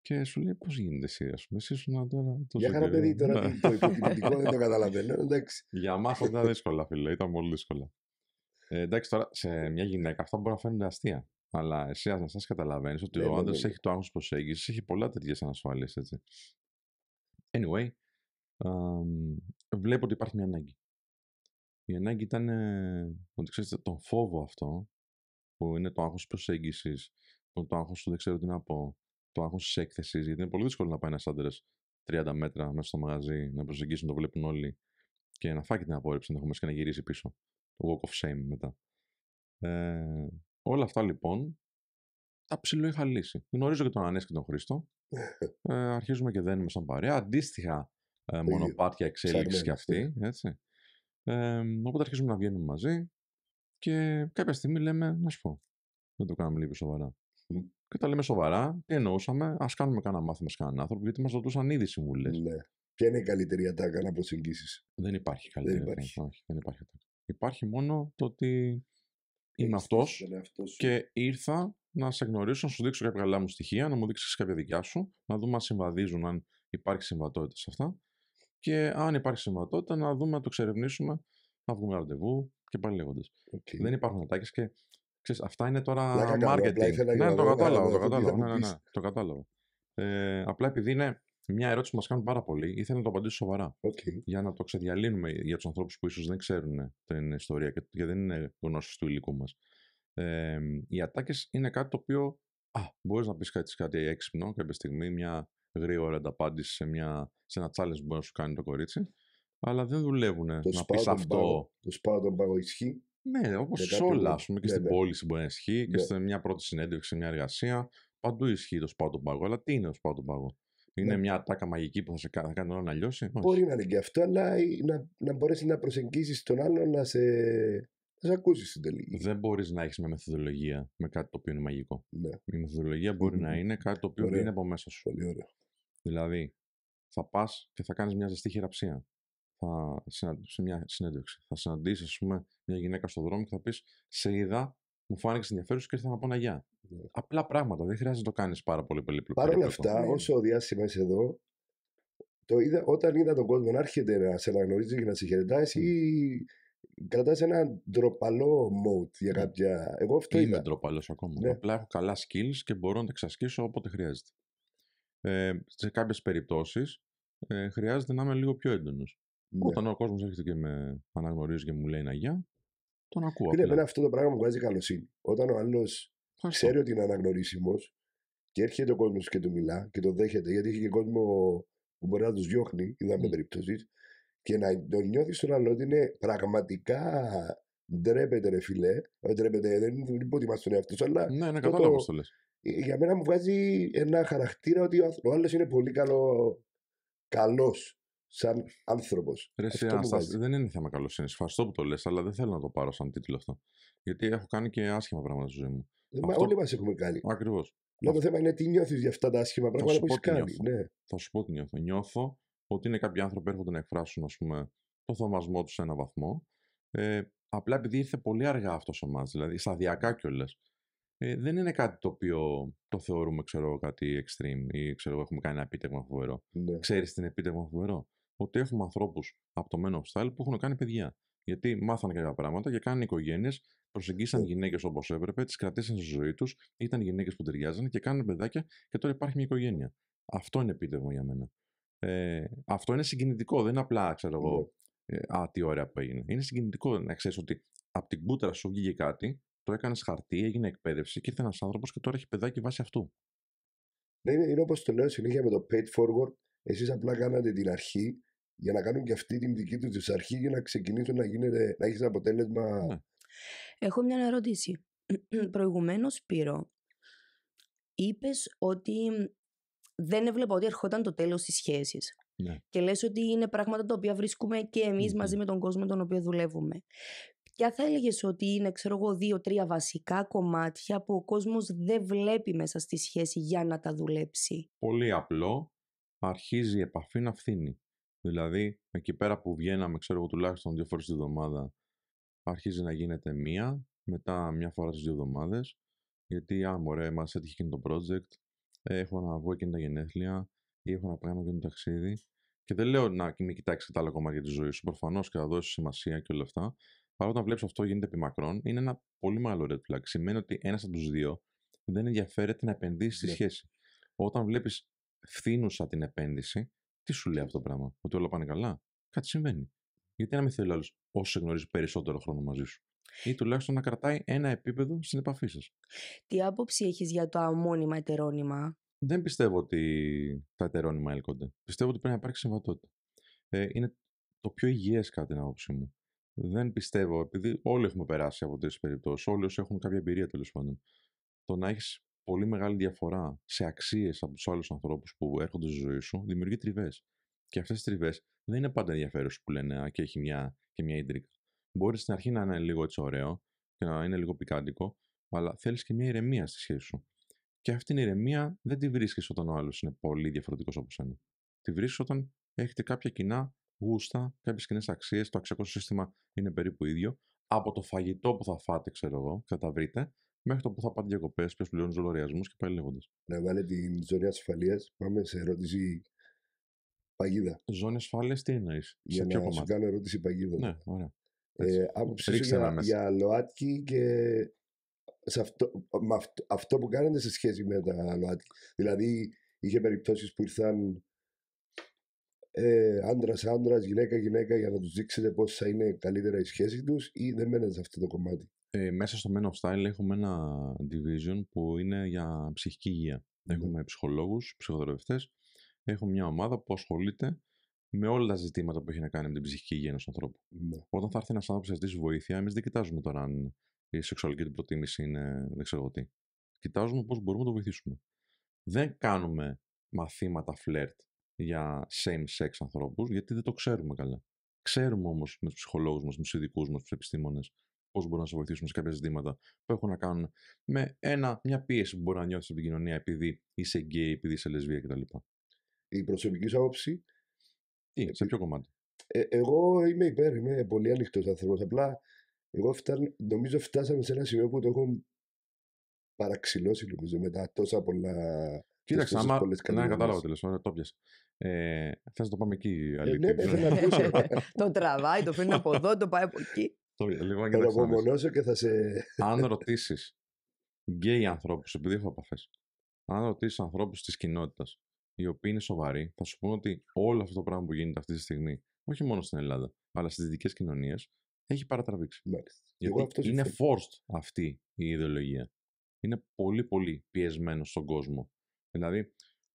Και σου λέει πώς γίνεται εσύ, ας πούμε, εσύ σου να τώρα. Για χαρά, παιδί, τώρα ναι. το υποκριτικό δεν το καταλαβαίνω. Εντάξει. Για μα ήταν δύσκολα, φίλε, ήταν πολύ δύσκολα. Ε, εντάξει, τώρα σε μια γυναίκα αυτά μπορεί να φαίνονται αστεία. Αλλά εσύ, να σα καταλαβαίνεις ότι ναι, ο ναι, άντρας έχει το άγχος προσέγγιση, έχει πολλά τέτοιες ανασφάλειες, Anyway, βλέπω ότι υπάρχει μια ανάγκη. Η ανάγκη ήταν ότι ξέρετε τον φόβο αυτό, που είναι το άγχος προσέγγισης, το άγχος του δεν ξέρω τι να πω, το άγχος της έκθεσης, γιατί είναι πολύ δύσκολο να πάει ένας άντρας 30 μέτρα μέσα στο μαγαζί, να προσεγγίσει να το βλέπουν όλοι και να φάει την απόρριψη ενδεχομένως και να γυρίσει πίσω. Το walk of shame μετά. Ε, όλα αυτά λοιπόν τα ψηλό είχα λύσει. Γνωρίζω και τον Ανέσ και τον Χρήστο. Ε, αρχίζουμε και δένουμε σαν παρέα. Αντίστοιχα ε, μονοπάτια εξέλιξης και αυτή. Ναι. Έτσι. Ε, οπότε αρχίζουμε να βγαίνουμε μαζί και κάποια στιγμή λέμε, να σου πω, δεν το κάνουμε λίγο σοβαρά. Και τα λέμε σοβαρά, τι εννοούσαμε, ας κάνουμε κανένα μάθημα σε κανέναν άνθρωπο, γιατί μας ρωτούσαν ήδη συμβουλές. Ναι. Ποια είναι η καλύτερη ατάκα να προσεγγίσεις. Δεν υπάρχει καλύτερη δεν υπάρχει. δεν υπάρχει ατάκα. Υπάρχει μόνο το ότι είμαι αυτό και ήρθα να σε γνωρίσω, να σου δείξω κάποια καλά μου στοιχεία, να μου δείξεις κάποια δικιά σου, να δούμε αν συμβαδίζουν, αν υπάρχει συμβατότητα σε αυτά και αν υπάρχει συμβατότητα να δούμε, να το εξερευνήσουμε, να βγούμε ραντεβού και πάλι λέγοντας. Δεν υπάρχουν ατάκες και ξέρεις, αυτά είναι τώρα Λάκα marketing. ναι, το κατάλαβα. Το κατάλαβα. Ναι, ναι, ναι, το κατάλαβα. Ε, απλά επειδή είναι μια ερώτηση που μας κάνουν πάρα πολύ, ήθελα να το απαντήσω σοβαρά. Okay. Για να το ξεδιαλύνουμε για τους ανθρώπους που ίσως δεν ξέρουν την ιστορία και δεν είναι γνώσει του υλικού μας. Ε, οι ατάκες είναι κάτι το οποίο. Α, μπορείς να πεις κάτι, κάτι έξυπνο κάποια στιγμή, μια γρήγορα ανταπάντηση σε, μια, σε ένα challenge που μπορεί να σου κάνει το κορίτσι. Αλλά δεν δουλεύουν το να πει αυτό. το σπάω τον πάγο ισχύει. Ναι, όπως σε όλα, ας πούμε, και ναι, στην ναι. πώληση πόλη μπορεί να ισχύει και ναι. σε μια πρώτη συνέντευξη, σε μια εργασία. Παντού ισχύει το σπάω τον πάγο. Αλλά τι είναι το σπάω τον πάγο. Είναι μια τάκα μαγική που θα σε κάνει τον να λιώσει. Μπορεί να είναι και αυτό, αλλά ε, να, να μπορέσεις να προσεγγίσεις τον άλλο να σε, θα σε ακούσεις στην τελική. Δεν μπορείς να έχεις μια μεθοδολογία με κάτι το οποίο είναι μαγικό. Η μεθοδολογία μπορεί mm-hmm. να είναι κάτι το οποίο είναι από μέσα σου. Πολύ ωραία. Δηλαδή, θα πας και θα κάνεις μια ζεστή χειραψία. Θα, σε μια συνέντευξη. Θα συναντήσεις, ας πούμε, μια γυναίκα στον δρόμο και θα πεις: Σε είδα, μου φάνηκες ενδιαφέρον και ήρθα να πω να γεια. Ναι. Απλά πράγματα. Δεν χρειάζεται να το κάνεις πάρα πολύ περίπλοκο. Παρ' όλα αυτά, yeah. Ναι. όσο διάστημα είσαι εδώ, το είδα, όταν είδα τον κόσμο να έρχεται να σε αναγνωρίζει και να σε χαιρετάει, mm. ή ναι. κρατάς ένα ντροπαλό mode για κάποια. Εγώ αυτό Είμαι Είμαι ντροπαλός ακόμα. Yeah. Απλά έχω καλά skills και μπορώ να τα εξασκήσω όποτε χρειάζεται ε, σε κάποιες περιπτώσεις ε, χρειάζεται να είμαι λίγο πιο έντονος. Ναι. Όταν ο κόσμος έρχεται και με αναγνωρίζει και μου λέει να γεια, τον ακούω. Είναι απλά. αυτό το πράγμα που βγάζει καλοσύνη. Όταν ο άλλος ξέρει ότι είναι αναγνωρίσιμος και έρχεται ο κόσμος και του μιλά και το δέχεται, γιατί έχει και κόσμο που μπορεί να τους διώχνει, είδαμε mm. Ναι. περιπτώσεις, και να τον νιώθεις στον άλλο ότι είναι πραγματικά ντρέπεται, ρε φιλέ. Δεν ντρέπεται, δεν είναι ότι είμαστε τον εαυτό αλλά. Ναι, είναι κατάλαβα το, το λες. Ε, για μένα μου βγάζει ένα χαρακτήρα ότι ο άλλος είναι πολύ καλό. Καλός σαν άνθρωπος. Δεν είναι θέμα καλοσύνη. Ευχαριστώ που το λες, αλλά δεν θέλω να το πάρω σαν τίτλο αυτό. Γιατί έχω κάνει και άσχημα πράγματα στη ζωή μου. Ε, αυτό... Όλοι μας έχουμε κάνει. Ακριβώς. το θέμα είναι τι νιώθεις για αυτά τα άσχημα πράγματα που έχει κάνει. Ναι. Θα σου πω τι νιώθω. Νιώθω ότι είναι κάποιοι άνθρωποι που έρχονται να εκφράσουν ας πούμε, το θαυμασμό τους σε έναν βαθμό. Ε, απλά επειδή ήρθε πολύ αργά αυτός ο μα, δηλαδή σταδιακά κιόλας ε, δεν είναι κάτι το οποίο το θεωρούμε, ξέρω, κάτι extreme ή ξέρω, έχουμε κάνει ένα επίτευγμα φοβερό. Ναι. Ξέρεις τι είναι επίτευγμα φοβερό. Ότι έχουμε ανθρώπους από το Men of Style που έχουν κάνει παιδιά. Γιατί μάθανε κάποια πράγματα και κάνουν οικογένειε, προσεγγίσαν ναι. γυναίκες όπως έπρεπε, τις κρατήσαν στη ζωή τους, ήταν γυναίκες που ταιριάζαν και κάνουν παιδάκια και τώρα υπάρχει μια οικογένεια. Αυτό είναι επίτευγμα για μένα. Ε, αυτό είναι συγκινητικό, δεν είναι απλά, ξέρω εγώ, ναι. ε, α, τι ωραία που έγινε. Είναι συγκινητικό να ξέρεις ότι από την κούτρα σου βγήκε κάτι το έκανες χαρτί, έγινε εκπαίδευση και ήρθε ένας άνθρωπος και τώρα έχει παιδάκι βάσει αυτού. Ναι, είναι, είναι όπως το λέω συνέχεια με το paid forward. Εσείς απλά κάνατε την αρχή για να κάνουν και αυτή την δική τους τη αρχή για να ξεκινήσουν να, γίνεται, να αποτέλεσμα. Ναι. Έχω μια ερώτηση. Προηγουμένως, Σπύρο, είπες ότι δεν έβλεπα ότι ερχόταν το τέλος τη σχέση. Ναι. Και λες ότι είναι πράγματα τα οποία βρίσκουμε και εμεις μαζί με τον κόσμο τον οποίο δουλεύουμε και αν θα έλεγες ότι είναι, ξέρω εγώ, δύο-τρία βασικά κομμάτια που ο κόσμος δεν βλέπει μέσα στη σχέση για να τα δουλέψει. Πολύ απλό. Αρχίζει η επαφή να φθήνει. Δηλαδή, εκεί πέρα που βγαίναμε, ξέρω εγώ, τουλάχιστον δύο φορές τη εβδομάδα, αρχίζει να γίνεται μία, μετά μια φορά στις δύο εβδομάδες. Γιατί, α, μωρέ, μας έτυχε εκείνο το project, έχω να βγω εκείνη τα γενέθλια, ή έχω να κάνω και το ταξίδι. Και δεν λέω να μην κοιτάξει άλλα κομμάτια της ζωής σου. Προφανώς και θα δώσεις σημασία και όλα αυτά. Παρά όταν βλέπεις αυτό γίνεται επί είναι ένα πολύ μεγάλο red flag. Σημαίνει ότι ένας από τους δύο δεν ενδιαφέρεται να επενδύσει στη ναι. σχέση. Όταν βλέπεις φθήνουσα την επένδυση, τι σου λέει αυτό το πράγμα, Ότι όλα πάνε καλά. Κάτι συμβαίνει. Γιατί να μην θέλει άλλος όσο σε γνωρίζει περισσότερο χρόνο μαζί σου. Ή τουλάχιστον να κρατάει ένα επίπεδο στην επαφή σας. Τι άποψη έχεις για το αμόνιμα ετερόνυμα. Δεν πιστεύω ότι τα ετερόνυμα έλκονται. Πιστεύω ότι πρέπει να υπάρξει συμβατότητα. Ε, είναι το πιο υγιές, κατά την άποψή μου δεν πιστεύω, επειδή όλοι έχουμε περάσει από τέτοιες περιπτώσεις, όλοι όσοι έχουν κάποια εμπειρία τέλος πάντων, το να έχεις πολύ μεγάλη διαφορά σε αξίες από τους άλλους ανθρώπους που έρχονται στη ζωή σου δημιουργεί τριβές. Και αυτές τι τριβές δεν είναι πάντα ενδιαφέρουσες που λένε και έχει μια, και μια ίντρικα. Μπορείς στην αρχή να είναι λίγο έτσι ωραίο και να είναι λίγο πικάντικο, αλλά θέλεις και μια ηρεμία στη σχέση σου. Και αυτή την ηρεμία δεν τη βρίσκεις όταν ο άλλος είναι πολύ διαφορετικός όπω είναι Τη βρίσκεις όταν έχετε κάποια κοινά γούστα, κάποιε κοινέ αξίες, το αξιακό σύστημα είναι περίπου ίδιο. Από το φαγητό που θα φάτε, ξέρω εγώ, θα τα βρείτε, μέχρι το που θα πάτε διακοπές, ποιος πληρώνει τους λογαριασμούς και πάλι λέγοντας. Να βάλει την ζώνη ασφαλείας. Πάμε σε ερώτηση παγίδα. Ζώνη ασφαλεία, τι εννοείς. Για σε ποιο να σου κάνω ερώτηση παγίδα. Ναι, ωραία. Ε, άποψη για, ΛΟΑΤΚΙ και σε αυτό, αυτό, αυτό που κάνετε σε σχέση με τα ΛΟΑΤΚΙ. Δηλαδή, είχε περιπτώσεις που ήρθαν ε, άντρα-άντρα, γυναίκα-γυναίκα, για να τους δείξετε πώς θα είναι καλύτερα η σχέση τους ή δεν μένετε σε αυτό το κομμάτι. Ε, μέσα στο Men of Style έχουμε ένα division που είναι για ψυχική υγεία. Mm. Έχουμε ψυχολόγους, ψυχοδρομητέ. Έχουμε μια ομάδα που ασχολείται με όλα τα ζητήματα που έχει να κάνει με την ψυχική υγεία ενός ανθρώπου. Mm. Όταν θα έρθει ένας άνθρωπος να ζητήσει βοήθεια, εμείς δεν κοιτάζουμε τώρα αν η σεξουαλική του προτίμηση είναι δεν ξέρω τι. Κοιτάζουμε πώς μπορούμε να το βοηθήσουμε. Δεν κάνουμε μαθήματα φλερτ για same-sex ανθρώπους, γιατί δεν το ξέρουμε καλά. Ξέρουμε όμως με τους ψυχολόγους μας, με τους ειδικούς μας, τους επιστήμονες, πώς μπορούμε να σε βοηθήσουμε σε κάποια ζητήματα που έχουν να κάνουν με ένα, μια πίεση που μπορεί να νιώθεις από την κοινωνία επειδή είσαι γκέι, επειδή είσαι λεσβία κτλ. Η προσωπική σου άποψη... Τι, σε ε, ποιο κομμάτι. Ε, εγώ είμαι υπέρ, είμαι πολύ ανοιχτός άνθρωπος. Απλά εγώ φτα... νομίζω φτάσαμε σε ένα σημείο που το έχω παραξηλώσει νομίζω μετά τόσα πολλά. Κοίταξε, άμα. Ναι, κατάλαβα το ε, Θες να το πάμε εκεί, ε, αλήθεια. Ναι, ναι, ναι, το τραβάει, το φέρνει από εδώ, το πάει από εκεί. Λοιπόν, θα το απομονώσω και θα σε. Αν ρωτήσεις γκέι ανθρώπους, επειδή έχω επαφές, αν ρωτήσεις ανθρώπους της κοινότητας οι οποίοι είναι σοβαροί, θα σου πούνε ότι όλο αυτό το πράγμα που γίνεται αυτή τη στιγμή, όχι μόνο στην Ελλάδα, αλλά στις δυτικές κοινωνίες, έχει παρατραβήξει. Γιατί είναι forced αυτή η ιδεολογία. Είναι πολύ πολύ πιεσμένο στον κόσμο. Δηλαδή,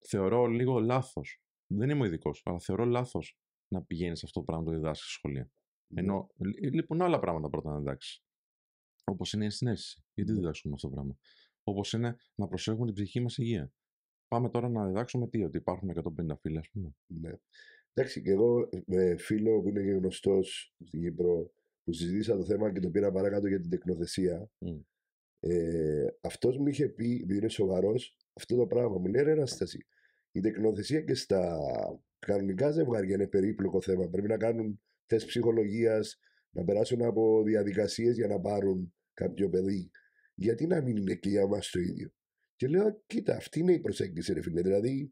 θεωρώ λίγο λάθος. Δεν είμαι ειδικός, αλλά θεωρώ λάθος να πηγαίνεις αυτό το πράγμα το διδάσκεις στη σχολεία. Ναι. Ενώ λείπουν λοιπόν, άλλα πράγματα πρώτα να διδάξεις. Όπως είναι η συνέστηση. Γιατί ναι. διδάσκουμε αυτό το πράγμα. Όπως είναι να προσέχουμε την ψυχή μας υγεία. Πάμε τώρα να διδάξουμε τι, ότι υπάρχουν 150 φίλοι, ας πούμε. Ναι. Εντάξει, και εγώ ε, με φίλο που είναι και γνωστός στην Κύπρο, που συζήτησα το θέμα και το πήρα παρακάτω για την τεκνοθεσία. Ε, αυτός μου είχε πει, επειδή είναι σοβαρός, αυτό το πράγμα. Μου λέει ρε η τεκνοθεσία και στα κανονικά ζευγάρια είναι περίπλοκο θέμα. Πρέπει να κάνουν τεστ ψυχολογίας, να περάσουν από διαδικασίες για να πάρουν κάποιο παιδί. Γιατί να μην είναι και για μας το ίδιο. Και λέω, κοίτα, αυτή είναι η προσέγγιση, ρε φίλε. Δηλαδή,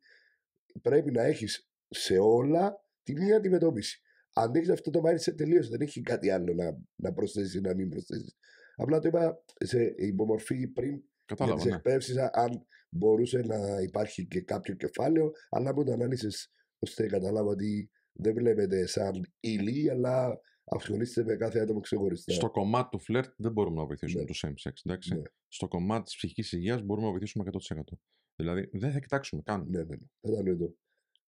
πρέπει να έχεις σε όλα την ίδια αντιμετώπιση. Αν έχεις αυτό το σε τελείω, δεν έχει κάτι άλλο να, να προσθέσεις ή να μην προσθέσεις. Απλά το είπα σε υπομορφή πριν Κατάλαβα, τις ναι. αν μπορούσε να υπάρχει και κάποιο κεφάλαιο, αλλά από τα ανάλυση ώστε καταλάβω ότι δεν βλέπετε σαν ύλη, αλλά ασχολείστε με κάθε άτομο ξεχωριστά. Στο κομμάτι του φλερτ δεν μπορούμε να βοηθήσουμε ναι. τους same sex. Εντάξει. Ναι. Στο κομμάτι της ψυχικής υγείας μπορούμε να βοηθήσουμε 100%. Δηλαδή δεν θα κοιτάξουμε καν. Ναι, ναι, ναι.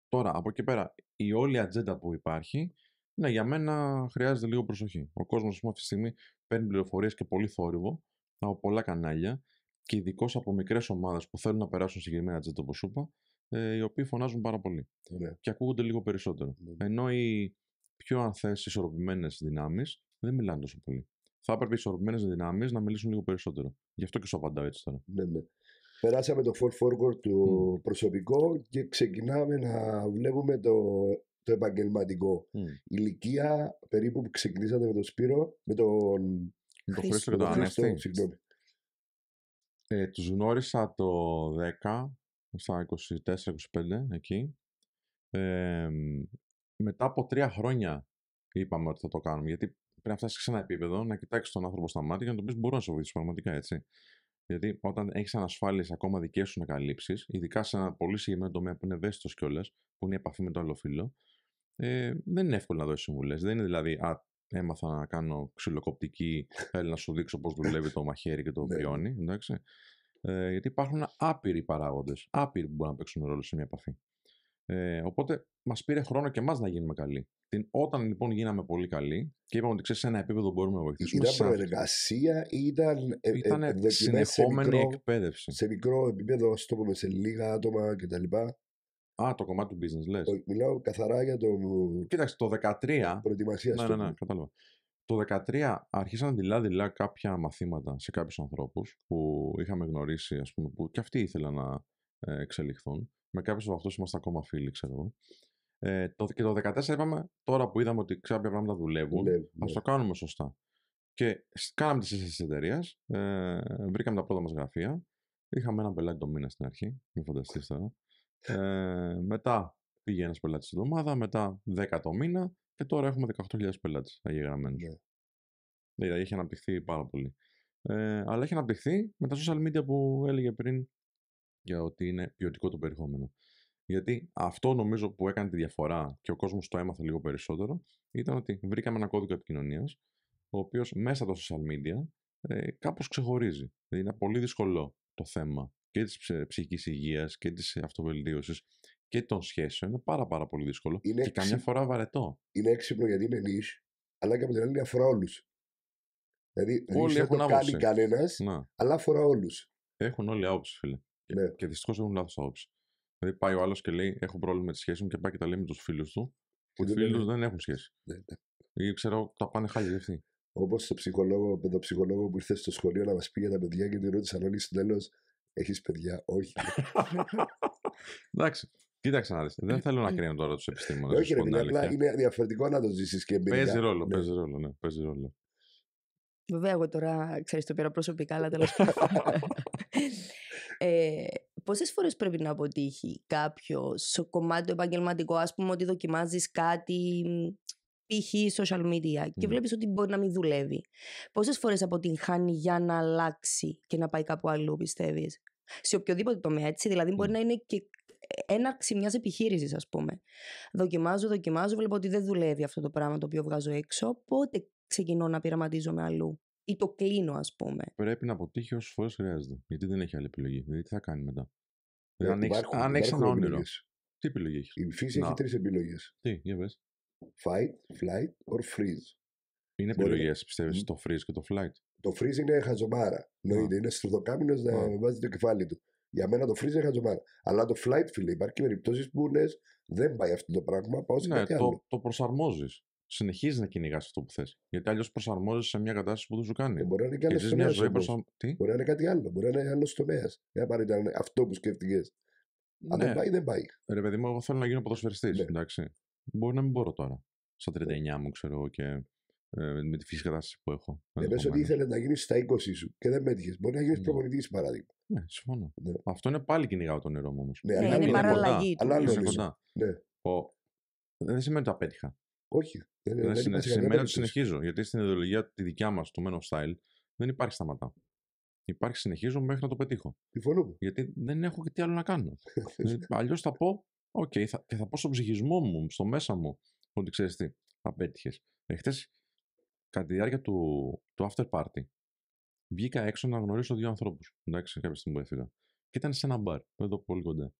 Τώρα, από εκεί πέρα, η όλη ατζέντα που υπάρχει ναι, για μένα χρειάζεται λίγο προσοχή. Ο κόσμος αυτή τη στιγμή παίρνει πληροφορίες και πολύ θόρυβο από πολλά κανάλια και ειδικώς από μικρές ομάδες που θέλουν να περάσουν συγκεκριμένα τζέτα όπω είπα, ε, οι οποίοι φωνάζουν πάρα πολύ. Ναι. Και ακούγονται λίγο περισσότερο. Ναι. ναι. Ενώ οι πιο, αν θες, ισορροπημένες δυνάμεις δεν μιλάνε τόσο πολύ. Θα έπρεπε οι ισορροπημένες δυνάμεις να μιλήσουν λίγο περισσότερο. Γι' αυτό και σου απαντάω έτσι τώρα. Ναι, ναι. Περάσαμε το Fort Forward του mm. προσωπικό και ξεκινάμε να βλέπουμε το, το επαγγελματικό. Mm. Ηλικία περίπου που ξεκινήσατε με τον Σπύρο, με τον. Το Χρήστο και τον Ανέστη. Ε, τους γνώρισα το 10, στα 24-25 εκεί. Ε, μετά από τρία χρόνια είπαμε ότι θα το κάνουμε. Γιατί πρέπει να φτάσεις σε ένα επίπεδο, να κοιτάξεις τον άνθρωπο στα μάτια και να τον πεις: Μπορώ να σου βοηθήσω πραγματικά έτσι. Γιατί όταν έχεις ανασφάλειες ακόμα δικές σου να ειδικά σε ένα πολύ συγκεκριμένο τομέα που είναι ευαίσθητος κιόλας, που είναι η επαφή με το άλλο φύλλο, ε, δεν είναι εύκολο να δώσεις συμβουλές. Δεν είναι δηλαδή, έμαθα να κάνω ξυλοκοπτική, θέλω να σου δείξω πώς δουλεύει το μαχαίρι και το βιώνει, εντάξει. Ε, γιατί υπάρχουν άπειροι παράγοντες, άπειροι που μπορούν να παίξουν ρόλο σε μια επαφή. Ε, οπότε μας πήρε χρόνο και εμάς να γίνουμε καλοί. Την, όταν λοιπόν γίναμε πολύ καλοί και είπαμε ότι σε ένα επίπεδο μπορούμε να βοηθήσουμε. Ήταν προεργασία ή ήταν. Ε, ε ήταν συνεχόμενη σε μικρό, εκπαίδευση. Σε μικρό επίπεδο, ας το πούμε, σε λίγα άτομα κτλ. Α, το κομμάτι του business, λες. Μιλάω καθαρά για το. Κοίταξε, το 13. Προετοιμασία Ναι, ναι, ναι, κατάλαβα. Το 2013 άρχισαν δειλά-δειλά κάποια μαθήματα σε κάποιους ανθρώπους που είχαμε γνωρίσει, ας πούμε, που και αυτοί ήθελαν να ε, εξελιχθούν. Με κάποιους από αυτούς είμαστε ακόμα φίλοι, ξέρω εγώ. Ε, και το 2014 είπαμε, τώρα που είδαμε ότι κάποια πράγματα δουλεύουν, ας ναι. το κάνουμε σωστά. Και κάναμε τις σύσταση της εταιρείας, ε, βρήκαμε τα πρώτα μας γραφεία. Είχαμε ένα πελάτη το μήνα στην αρχή, μην φανταστείτε τώρα. Ε, μετά πήγε ένας πελάτης τη εβδομάδα, μετά 10 το μήνα και τώρα έχουμε 18.000 πελάτες αγεγραμμένους. Ναι. Δηλαδή έχει αναπτυχθεί πάρα πολύ. Ε, αλλά έχει αναπτυχθεί με τα social media που έλεγε πριν για ότι είναι ποιοτικό το περιεχόμενο. Γιατί αυτό νομίζω που έκανε τη διαφορά και ο κόσμος το έμαθε λίγο περισσότερο ήταν ότι βρήκαμε ένα κώδικα επικοινωνίας ο οποίος μέσα από τα social media ε, κάπως ξεχωρίζει. Δηλαδή είναι πολύ δύσκολο το θέμα και της ψυχικής υγείας και της αυτοβελτίωσης και των σχέσεων είναι πάρα, πάρα πολύ δύσκολο είναι και καμιά φορά βαρετό. Είναι έξυπνο γιατί είναι νης, αλλά και από την άλλη αφορά όλους. Δηλαδή όλοι δεν έχουν το κάνει κανένας, ναι. αλλά αφορά όλους. Έχουν όλοι άποψη φίλε. Και, ναι. δυστυχώς έχουν λάθος άποψη. Δηλαδή πάει ο άλλος και λέει: Έχω πρόβλημα με τη σχέση μου και πάει και τα λέει με τους φίλους του. Που οι φίλου δεν έχουν σχέση. Ναι, ναι. Ή ξέρω, τα πάνε χάλια αυτή. Όπως το ψυχολόγο, με τον ψυχολόγο που ήρθε στο σχολείο να μας πει για τα παιδιά και τη ρώτησαν όλοι στο τέλος έχεις παιδιά, όχι. Εντάξει. Κοίταξε να δεις. Δεν θέλω να κρίνω τώρα τους επιστήμονες. Όχι, ρε, είναι διαφορετικό να το ζήσεις και εμπειρία. Ναι. Παίζει ρόλο, ναι. παίζει ρόλο. Βέβαια, εγώ τώρα ξέρεις το πέρα προσωπικά, αλλά τέλος πάντων. ε, Πόσες φορές πρέπει να αποτύχει κάποιος στο κομμάτι επαγγελματικό, ας πούμε, ότι δοκιμάζεις κάτι π.χ. social media και mm. βλέπεις ότι μπορεί να μην δουλεύει. Πόσες φορές αποτυγχάνει για να αλλάξει και να πάει κάπου αλλού πιστεύεις. Σε οποιοδήποτε τομέα έτσι, δηλαδή μπορεί ναι. να είναι και έναρξη μιας επιχείρησης, ας πούμε. Δοκιμάζω, δοκιμάζω, βλέπω ότι δεν δουλεύει αυτό το πράγμα το οποίο βγάζω έξω. Πότε ξεκινώ να πειραματίζομαι αλλού ή το κλείνω, ας πούμε. Πρέπει να αποτύχει όσες φορές χρειάζεται. Γιατί δεν έχει άλλη επιλογή. Δηλαδή, τι θα κάνει μετά. Ε, αν έχεις ένα όνειρο. Τι επιλογή έχεις. Η φύση έχει τρεις επιλογές. Τι, για Fight, flight or freeze. Είναι επιλογές, να... πιστεύεις, το freeze και το flight. Το freeze είναι χαζομάρα. Ναι, είναι στρουδοκάμινος να βάζει το κεφάλι του. Για μένα το freeze είναι χαζομάρα. Αλλά το flight, φίλε, υπάρχει περιπτώσεις που λες δεν πάει αυτό το πράγμα, πάω σε ναι, το, Το προσαρμόζεις. Συνεχίζεις να κυνηγάς αυτό που θες. Γιατί αλλιώς προσαρμόζει σε μια κατάσταση που δεν σου κάνει. Ε, μπορεί να είναι και άλλο Μπορεί να είναι κάτι άλλο. Μπορεί να είναι άλλος τομέας. Για απαραίτητα αυτό που σκέφτηκες. Αν δεν ναι. πάει, δεν πάει. Ρε παιδί μου, εγώ θέλω να γίνω ποδοσφαιριστής. Ναι. Εντάξει. Μπορεί να μην μπορώ τώρα. Στα ε. 39 μου, ξέρω εγώ, και ε, με τη φυσική κατάσταση που έχω. Δεν πες ότι ήθελε να γίνει στα 20 σου και δεν πέτυχες. Μπορεί να γίνει ναι. παράδειγμα. Ναι, συμφωνώ. Ναι. Αυτό είναι πάλι κυνηγάω το νερό μου όμως. Ναι, ναι, αλλά είναι παραλλαγή. Αλλά άλλο ναι. Ο... Δεν σημαίνει ότι πέτυχα. Όχι. Δεν, δεν, σημαίνει ότι συνεχίζω. Γιατί στην ιδεολογία τη δικιά μας του Men of Style δεν υπάρχει σταματά. Υπάρχει συνεχίζω μέχρι να το πετύχω. Συμφωνώ. Γιατί δεν έχω και τι άλλο να κάνω. Ε, Αλλιώς θα πω Οκ, okay, θα, και θα πω στον ψυχισμό μου, στο μέσα μου, ότι ξέρεις τι, απέτυχες. Εχθές, κατά τη διάρκεια του, του after party, βγήκα έξω να γνωρίσω δύο ανθρώπους. Εντάξει, κάποια στιγμή που έφυγα. Και ήταν σε ένα μπαρ, εδώ πολύ κοντά.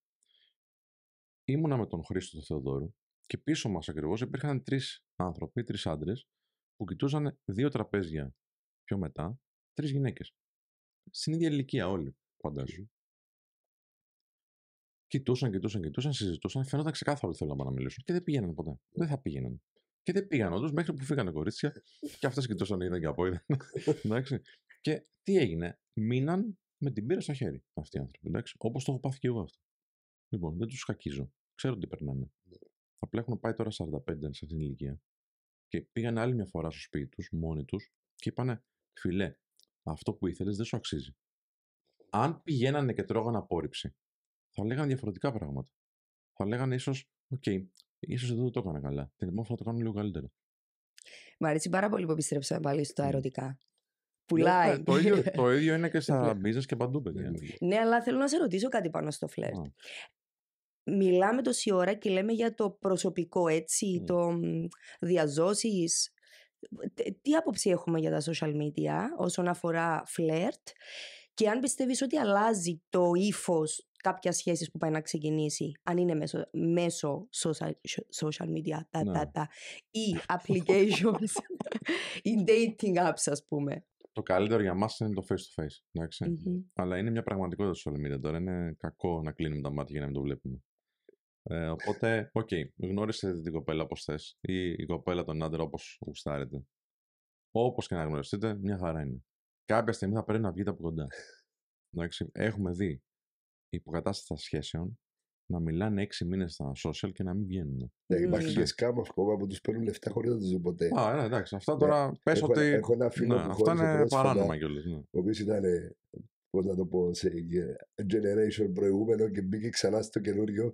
Ήμουνα με τον Χρήστο του Θεοδόρου και πίσω μας ακριβώς υπήρχαν τρεις άνθρωποι, τρεις άντρες, που κοιτούσαν δύο τραπέζια πιο μετά, τρεις γυναίκες. Στην ίδια ηλικία όλοι, φαντάζομαι. Κοιτούσαν, κοιτούσαν, κοιτούσαν, συζητούσαν. Φαίνονταν ξεκάθαρο ότι θέλουν να μιλήσουν. Και δεν πήγαιναν ποτέ. Δεν θα πήγαιναν. Και δεν πήγαν όντως μέχρι που φύγανε κορίτσια. Και αυτές κοιτούσαν, είδαν και από εντάξει. Και τι έγινε. Μείναν με την πύρα στο χέρι αυτοί οι άνθρωποι. Εντάξει. Όπως το έχω πάθει και εγώ αυτό. Λοιπόν, δεν τους κακίζω. Ξέρω τι περνάνε. Απλά έχουν πάει τώρα 45 σε αυτήν την ηλικία. Και πήγαν άλλη μια φορά στο σπίτι τους, μόνοι τους, και είπαν φιλέ, αυτό που ήθελες δεν σου αξίζει. Αν πηγαίνανε και τρώγανε απόρριψη, θα λέγανε διαφορετικά πράγματα. Θα λέγανε ίσως, οκ, okay, ίσως εδώ το έκανα καλά. επόμενη θα το κάνω λίγο καλύτερα. Μ' αρέσει πάρα πολύ που επιστρέψαμε πάλι στα ναι. ερωτικά. Ναι, Πουλάει. το, ίδιο, είναι και στα business ναι. και παντού, παιδιά. ναι, αλλά θέλω να σε ρωτήσω κάτι πάνω στο φλερτ. Μιλάμε τόση ώρα και λέμε για το προσωπικό, έτσι, το διαζώσεις. Τι άποψη έχουμε για τα social media όσον αφορά φλερτ και αν πιστεύεις ότι αλλάζει το ύφος κάποια σχέση που πάει να ξεκινήσει, αν είναι μέσω, μέσω social, social media τα, ναι. τα, τα, ή applications ή dating apps ας πούμε. Το καλύτερο για μας είναι το face to face, mm-hmm. Αλλά είναι μια πραγματικότητα στο social media τώρα. Είναι κακό να κλείνουμε τα μάτια για να μην το βλέπουμε. Ε, οπότε, οκ, okay, γνώρισε την κοπέλα όπως θες ή η κοπέλα τον άντρα όπως γουστάρετε. Όπως και να γνωριστείτε, μια χαρά είναι. Κάποια στιγμή θα πρέπει να βγείτε από κοντά. Έχουμε δει υποκατάστατα σχέσεων να μιλάνε έξι μήνες στα social και να μην βγαίνουν. Ναι, υπάρχει και σκάμ κόμμα που τους παίρνουν λεφτά χωρίς να τους δουν ποτέ. Α, ε, εντάξει. Αυτά ναι, τώρα ναι. πε ότι. Έχω ένα φίλο ναι, που αυτά είναι παράνομα κιόλας. Ναι. Ο οποίος ήταν, πώς να το πω, σε generation προηγούμενο και μπήκε ξανά στο καινούριο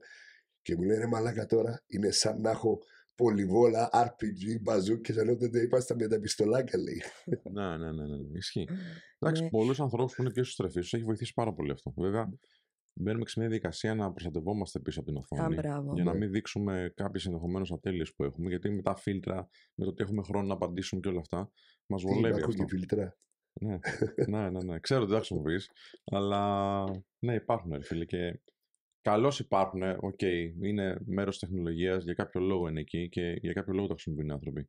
και μου λένε μαλάκα τώρα είναι σαν να έχω πολυβόλα, RPG, μπαζού και λέω ότι είπα με τα πιστολάκια λέει. Ναι, ναι, ναι, ναι, ναι ισχύει. Εντάξει, πολλούς ανθρώπους που είναι και στους τρεφεί τους έχει βοηθήσει πάρα πολύ αυτό. Βέβαια, μπαίνουμε και σε μια διαδικασία να προστατευόμαστε πίσω από την οθόνη. Α, για να ναι. μην δείξουμε κάποιες ενδεχομένως ατέλειες που έχουμε. Γιατί με τα φίλτρα, με το ότι έχουμε χρόνο να απαντήσουμε και όλα αυτά, μας βολεύει. Υπάρχουν και φίλτρα. Ναι, ναι, ναι, ναι. Ξέρω ότι δεν θα χρησιμοποιείς, αλλά ναι, υπάρχουν φίλε. Και καλώς υπάρχουν, ε, οκ, okay, είναι μέρος τεχνολογίας, για κάποιο λόγο είναι εκεί και για κάποιο λόγο τα χρησιμοποιούν οι άνθρωποι.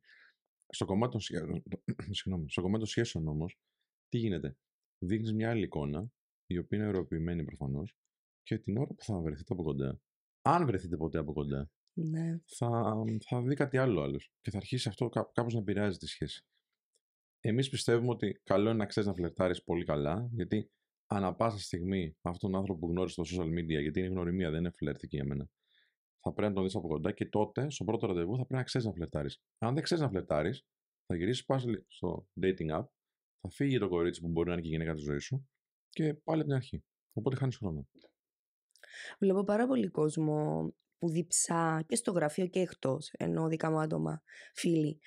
Στο κομμάτι των, στο κομμάτι των σχέσεων όμως, τι γίνεται. Δείχνεις μια άλλη εικόνα, η οποία είναι ευρωποιημένη προφανώς, και την ώρα που θα βρεθείτε από κοντά, αν βρεθείτε ποτέ από κοντά, ναι. θα, θα δει κάτι άλλο άλλος. Και θα αρχίσει αυτό κάπως να επηρεάζει τη σχέση. Εμείς πιστεύουμε ότι καλό είναι να ξέρεις να φλερτάρεις πολύ καλά, γιατί ανά πάσα στιγμή αυτόν τον άνθρωπο που γνώρισες στο social media, γιατί είναι γνωριμία, δεν είναι φλερτική για μένα, θα πρέπει να τον δεις από κοντά και τότε, στο πρώτο ραντεβού, θα πρέπει να ξέρεις να φλερτάρεις. Αν δεν ξέρεις να φλερτάρεις, θα γυρίσεις πάλι στο dating app, θα φύγει το κορίτσι που μπορεί να είναι και η γυναίκα της ζωής σου και πάλι από την αρχή. Οπότε χάνεις χρόνο. Βλέπω πάρα πολύ κόσμο που διψά και στο γραφείο και εκτός, ενώ δικά μου άτομα, φίλοι,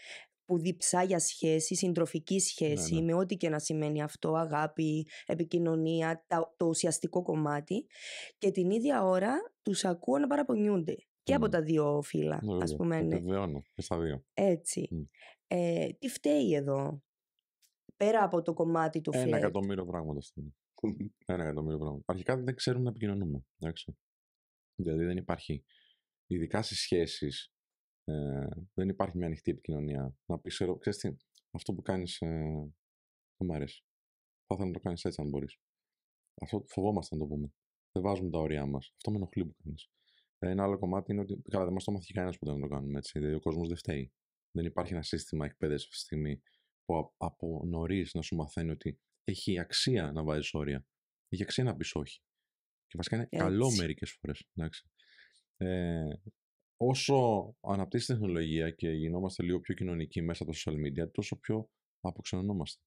που διψά για ναι, σχέση, συντροφική σχέση, με ό,τι και να σημαίνει αυτό, αγάπη, επικοινωνία, το ουσιαστικό κομμάτι. Και την ίδια ώρα τους ακούω να παραπονιούνται και από ναι. τα δύο φύλλα, α ναι, ας πούμε. Ναι. και στα δύο. Έτσι. Ε, τι φταίει εδώ, πέρα από το κομμάτι του φίλου. Ένα εκατομμύριο πράγματα στην ένα εκατομμύριο πράγματα. Αρχικά δεν ξέρουμε να επικοινωνούμε. Εντάξει. Δηλαδή δεν υπάρχει. Ειδικά στις σχέσεις, ε, δεν υπάρχει μια ανοιχτή επικοινωνία. Να πεις, ξέρεις τι, αυτό που κάνεις ε, δεν μου αρέσει. Θα ήθελα να το κάνεις έτσι αν μπορείς. Αυτό φοβόμαστε να το πούμε. Δεν βάζουμε τα όρια μας. Αυτό με ενοχλεί που κάνεις. Ένα άλλο κομμάτι είναι ότι. Καλά, δεν μας το μάθει κανένα που δεν το κάνουμε έτσι. Δηλαδή ο κόσμος δεν φταίει. Δεν υπάρχει ένα σύστημα εκπαίδευσης αυτή τη στιγμή που από νωρίς να σου μαθαίνει ότι έχει αξία να βάζεις όρια. Έχει αξία να πεις όχι. Και βασικά είναι Έτσι. καλό μερικές φορές. Ε, όσο αναπτύσσεις η τεχνολογία και γινόμαστε λίγο πιο κοινωνικοί μέσα από τα social media, τόσο πιο αποξενωνόμαστε.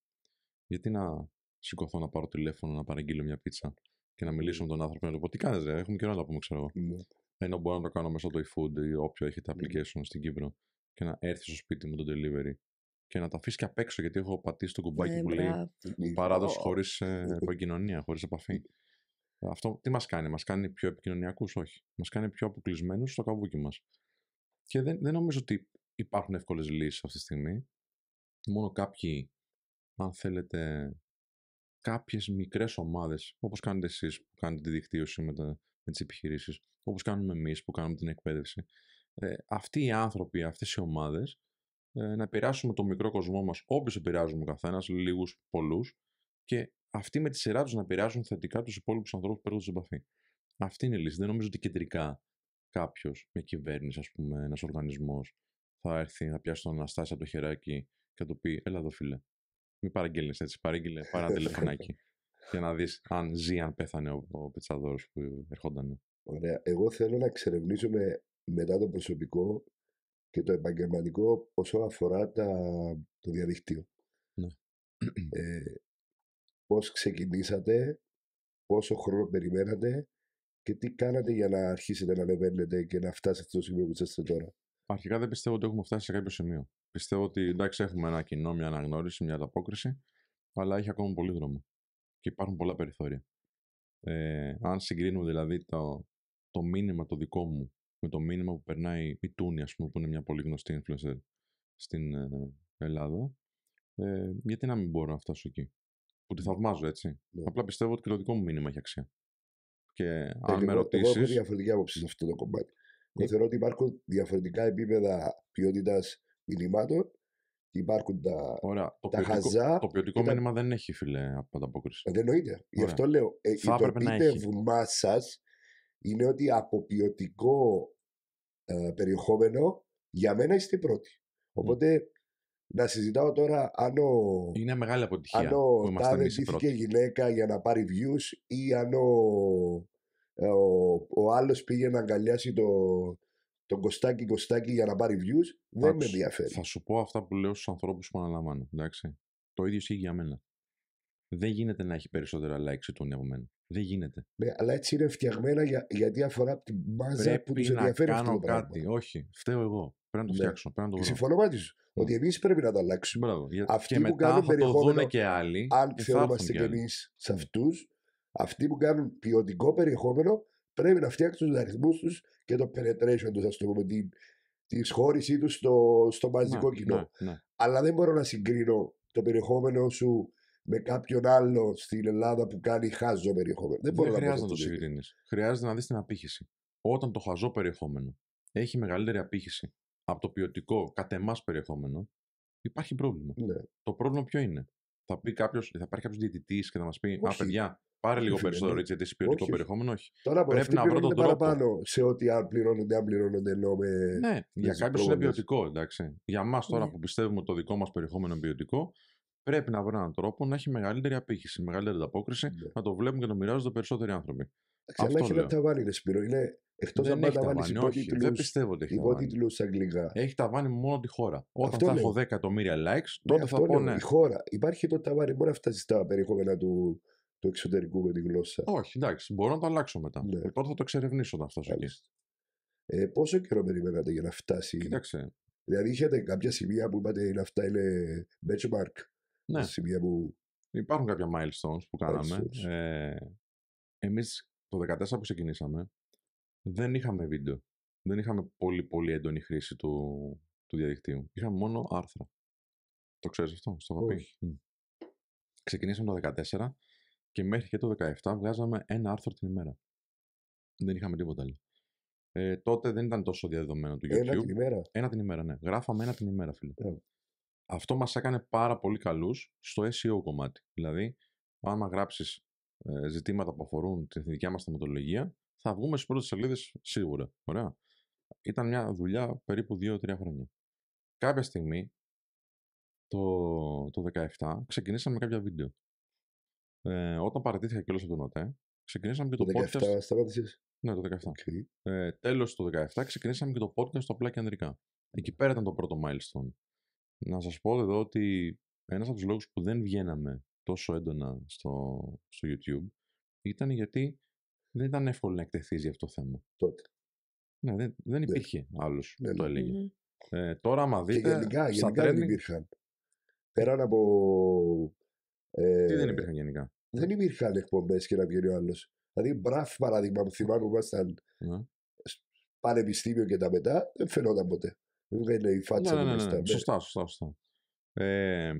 Γιατί να σηκωθώ να πάρω τηλέφωνο, να παραγγείλω μια πίτσα και να μιλήσω με τον άνθρωπο να του πω τι κάνεις, έχουμε καιρό να τα πούμε, ξέρω εγώ. Ναι. Ενώ μπορώ να το κάνω μέσα από το food ή όποιο έχει τα ναι. application στην Κύπρο και να έρθει στο σπίτι μου το delivery και να τα αφήσεις και απ' έξω. Γιατί έχω πατήσει το κουμπάκι ε, που λέει παράδοση χωρίς ε, επικοινωνία, χωρίς επαφή. Αυτό τι μας κάνει, μας κάνει πιο επικοινωνιακούς, όχι. Μας κάνει πιο αποκλεισμένους στο καβούκι μας. Και δεν, δεν νομίζω ότι υπάρχουν εύκολες λύσεις αυτή τη στιγμή. Μόνο κάποιοι, αν θέλετε, κάποιες μικρές ομάδες, όπως κάνετε εσείς που κάνετε τη δικτύωση με, με τις επιχειρήσεις, όπως κάνουμε εμείς που κάνουμε την εκπαίδευση, ε, αυτοί οι άνθρωποι, αυτές οι ομάδες ε, να επηρεάσουμε τον μικρό κοσμό μας, όπω επηρεάζουμε ο καθένας, λίγους, πολλούς, και αυτοί με τη σειρά τους να επηρεάσουν θετικά τους υπόλοιπους ανθρώπους που παίρνουν σε επαφή. Αυτή είναι η λύση. Δεν νομίζω ότι κεντρικά κάποιος, μια κυβέρνηση, ας πούμε, ένας οργανισμός, θα έρθει να πιάσει τον Αναστάση από το χεράκι και θα του πει: Ελά, εδώ φίλε. Μην παραγγέλνεις έτσι. Παρήγγειλε, παρά τηλεφωνάκι. για να δεις αν ζει, αν πέθανε ο, ο πετσαδόρος που ερχόταν. Ωραία. Εγώ θέλω να εξερευνήσουμε μετά το προσωπικό και το επαγγελματικό όσον αφορά τα, το διαδίκτυο. Ναι. Ε, πώς ξεκινήσατε, πόσο χρόνο περιμένατε και τι κάνατε για να αρχίσετε να ανεβαίνετε και να φτάσετε στο σημείο που είσαστε τώρα. Αρχικά δεν πιστεύω ότι έχουμε φτάσει σε κάποιο σημείο. Πιστεύω ότι εντάξει έχουμε ένα κοινό, μια αναγνώριση, μια ανταπόκριση, αλλά έχει ακόμα πολύ δρόμο και υπάρχουν πολλά περιθώρια. Ε, αν συγκρίνουμε δηλαδή το, το μήνυμα το δικό μου με το μήνυμα που περνάει η Τούνη, ας πούμε, που είναι μια πολύ γνωστή influencer στην ε, Ελλάδα. Ε, γιατί να μην μπορώ να φτάσω εκεί. Που τη ναι. θαυμάζω, έτσι. Ναι. Απλά πιστεύω ότι και το δικό μου μήνυμα έχει αξία. Και ε, αν εγώ, με ρωτήσει. Λοιπόν, εγώ έχω διαφορετική άποψη σε αυτό το κομμάτι. Εγώ ναι. θεωρώ ότι υπάρχουν διαφορετικά επίπεδα ποιότητας μηνυμάτων υπάρχουν τα, Το ποιοτικό, χαζά. Το ποιοτικό τα... μήνυμα δεν έχει φιλέ από ανταπόκριση. Δεν εννοείται. Γι' αυτό λέω. Ε, θα η το επίτευγμά σας είναι ότι από ποιοτικό ε, περιεχόμενο, για μένα είστε πρώτοι. Οπότε να συζητάω τώρα αν ο. Είναι μεγάλη αποτυχία. Αν ο Τάδε γυναίκα για να πάρει views ή αν ο, ε, ο, ο άλλος πήγε να αγκαλιάσει το, τον κωστάκι για να πάρει views. Δεν με ενδιαφέρει. Θα σου πω αυτά που λέω στους ανθρώπους που αναλαμβάνω. Εντάξει. Το ίδιο ισχύει για μένα. Δεν γίνεται να έχει περισσότερα likes του από Δεν γίνεται. Ναι, αλλά έτσι είναι φτιαγμένα για, γιατί αφορά την μάζα Πρέπει που του ενδιαφέρει να αυτό το πράγμα. Κάτι. Όχι, φταίω εγώ. Πρέπει να το ναι. φτιάξω. Πρέπει να το Συμφωνώ μαζί σου. Ναι. Ότι εμείς πρέπει να το αλλάξουμε. Μπράβο. αυτοί που κάνουν θα το και άλλοι. Αν ε, θεωρούμαστε κι εμείς σε αυτούς, αυτοί που κάνουν ποιοτικό περιεχόμενο πρέπει να φτιάξουν τους αριθμούς τους και το penetration τους, ας το πούμε, τη, τη χώρησή τους στο, στο ναι, μαζικό ναι, κοινό. Ναι, ναι. Αλλά δεν μπορώ να συγκρίνω το περιεχόμενο σου με κάποιον άλλο στην Ελλάδα που κάνει χάζο περιεχόμενο. Δεν, Δεν χρειάζεται να το συγκρίνεις. Χρειάζεται να δεις την απήχηση. Όταν το χαζό περιεχόμενο έχει μεγαλύτερη απήχηση από το ποιοτικό κατ' εμάς περιεχόμενο, υπάρχει πρόβλημα. Ναι. Το πρόβλημα ποιο είναι. Θα, πει κάποιος, θα υπάρχει κάποιος διαιτητής και θα μας πει Α, παιδιά, πάρε λίγο ναι, περισσότερο ναι. έτσι, γιατί ποιοτικό όχι. περιεχόμενο. Όχι. Τώρα πρέπει να βρω τον τρόπο. παραπάνω σε ό,τι αν πληρώνονται, αν πληρώνονται ενώ με. Ναι, για κάποιον είναι ποιοτικό, εντάξει. Για εμά τώρα ναι. που πιστεύουμε ότι το δικό μας περιεχόμενο είναι ποιοτικό, πρέπει να βρουν έναν τρόπο να έχει μεγαλύτερη απήχηση, μεγαλύτερη ανταπόκριση, ναι. να το βλέπουν και να το μοιράζονται περισσότεροι άνθρωποι. Αυτό έχει ένα ταβάνι, είναι Σπύρο. Είναι Εκτός από έχει ταβάνι, όχι. Δεν πιστεύω ότι έχει υπότιτλου αγγλικά. Έχει ταβάνι μόνο τη χώρα. Όταν αυτό θα έχω 10 εκατομμύρια likes, ναι, τότε θα πω ναι. Η χώρα. Υπάρχει το ταβάνι, μπορεί να φτάσει στα περιεχόμενα του, του εξωτερικού με τη γλώσσα. Όχι, εντάξει, μπορώ να το αλλάξω μετά. Ναι. Ε, θα το εξερευνήσω όταν φτάσει. Ε, πόσο καιρό περιμένατε για να φτάσει. Κοιτάξτε. Δηλαδή, είχατε κάποια σημεία που είπατε ότι αυτά είναι benchmark. Ναι. Σημεία Υπάρχουν κάποια milestones που κάναμε. ε, εμείς το 2014 που ξεκινήσαμε δεν είχαμε βίντεο. Δεν είχαμε πολύ πολύ έντονη χρήση του, του διαδικτύου. Είχαμε μόνο άρθρα. Το ξέρεις αυτό, στο είχα Ξεκινήσαμε το 2014 και μέχρι και το 2017 βγάζαμε ένα άρθρο την ημέρα. Δεν είχαμε τίποτα άλλο. Ε, τότε δεν ήταν τόσο διαδεδομένο το YouTube. Ένα την ημέρα. Ένα την ημέρα, ναι. Γράφαμε ένα την ημέρα, φίλε. Αυτό μας έκανε πάρα πολύ καλούς στο SEO κομμάτι. Δηλαδή, άμα γράψεις ε, ζητήματα που αφορούν τη δικιά μας θεματολογία, θα βγούμε στις πρώτες σελίδες σίγουρα. Ωραία. Ήταν μια δουλειά περίπου 2-3 χρόνια. Κάποια στιγμή, το, το 17, ξεκινήσαμε κάποια βίντεο. Ε, όταν παρατήθηκα κιόλας από τον ΟΤΕ, ξεκινήσαμε και το, το podcast... Ναι, το 17. Okay. Ε, τέλος του 17 ξεκινήσαμε και το podcast στο απλά και ανδρικά. Εκεί πέρα ήταν το πρώτο milestone. Να σας πω εδώ ότι ένας από τους λόγους που δεν βγαίναμε τόσο έντονα στο, στο YouTube ήταν γιατί δεν ήταν εύκολο να εκτεθείς για αυτό το θέμα. Τότε. Ναι, δεν, δεν ναι. υπήρχε ναι. άλλος ναι, το ναι. έλεγε. Ναι. Ε, τώρα, άμα δείτε... Και γενικά, γενικά δεν υπήρχαν. Πέραν από... Ε, Τι δεν υπήρχαν γενικά. Δεν υπήρχαν εκπομπές και να βγαίνει ο άλλος. Δηλαδή, μπραφ παράδειγμα που θυμάμαι που ήμασταν ναι. πανεπιστήμιο και τα μετά, δεν φαινόταν ποτέ. Δεν λέει η φάτσα ναι, ναι, ναι, ναι, ναι. Σωστά, σωστά, σωστά. Ε,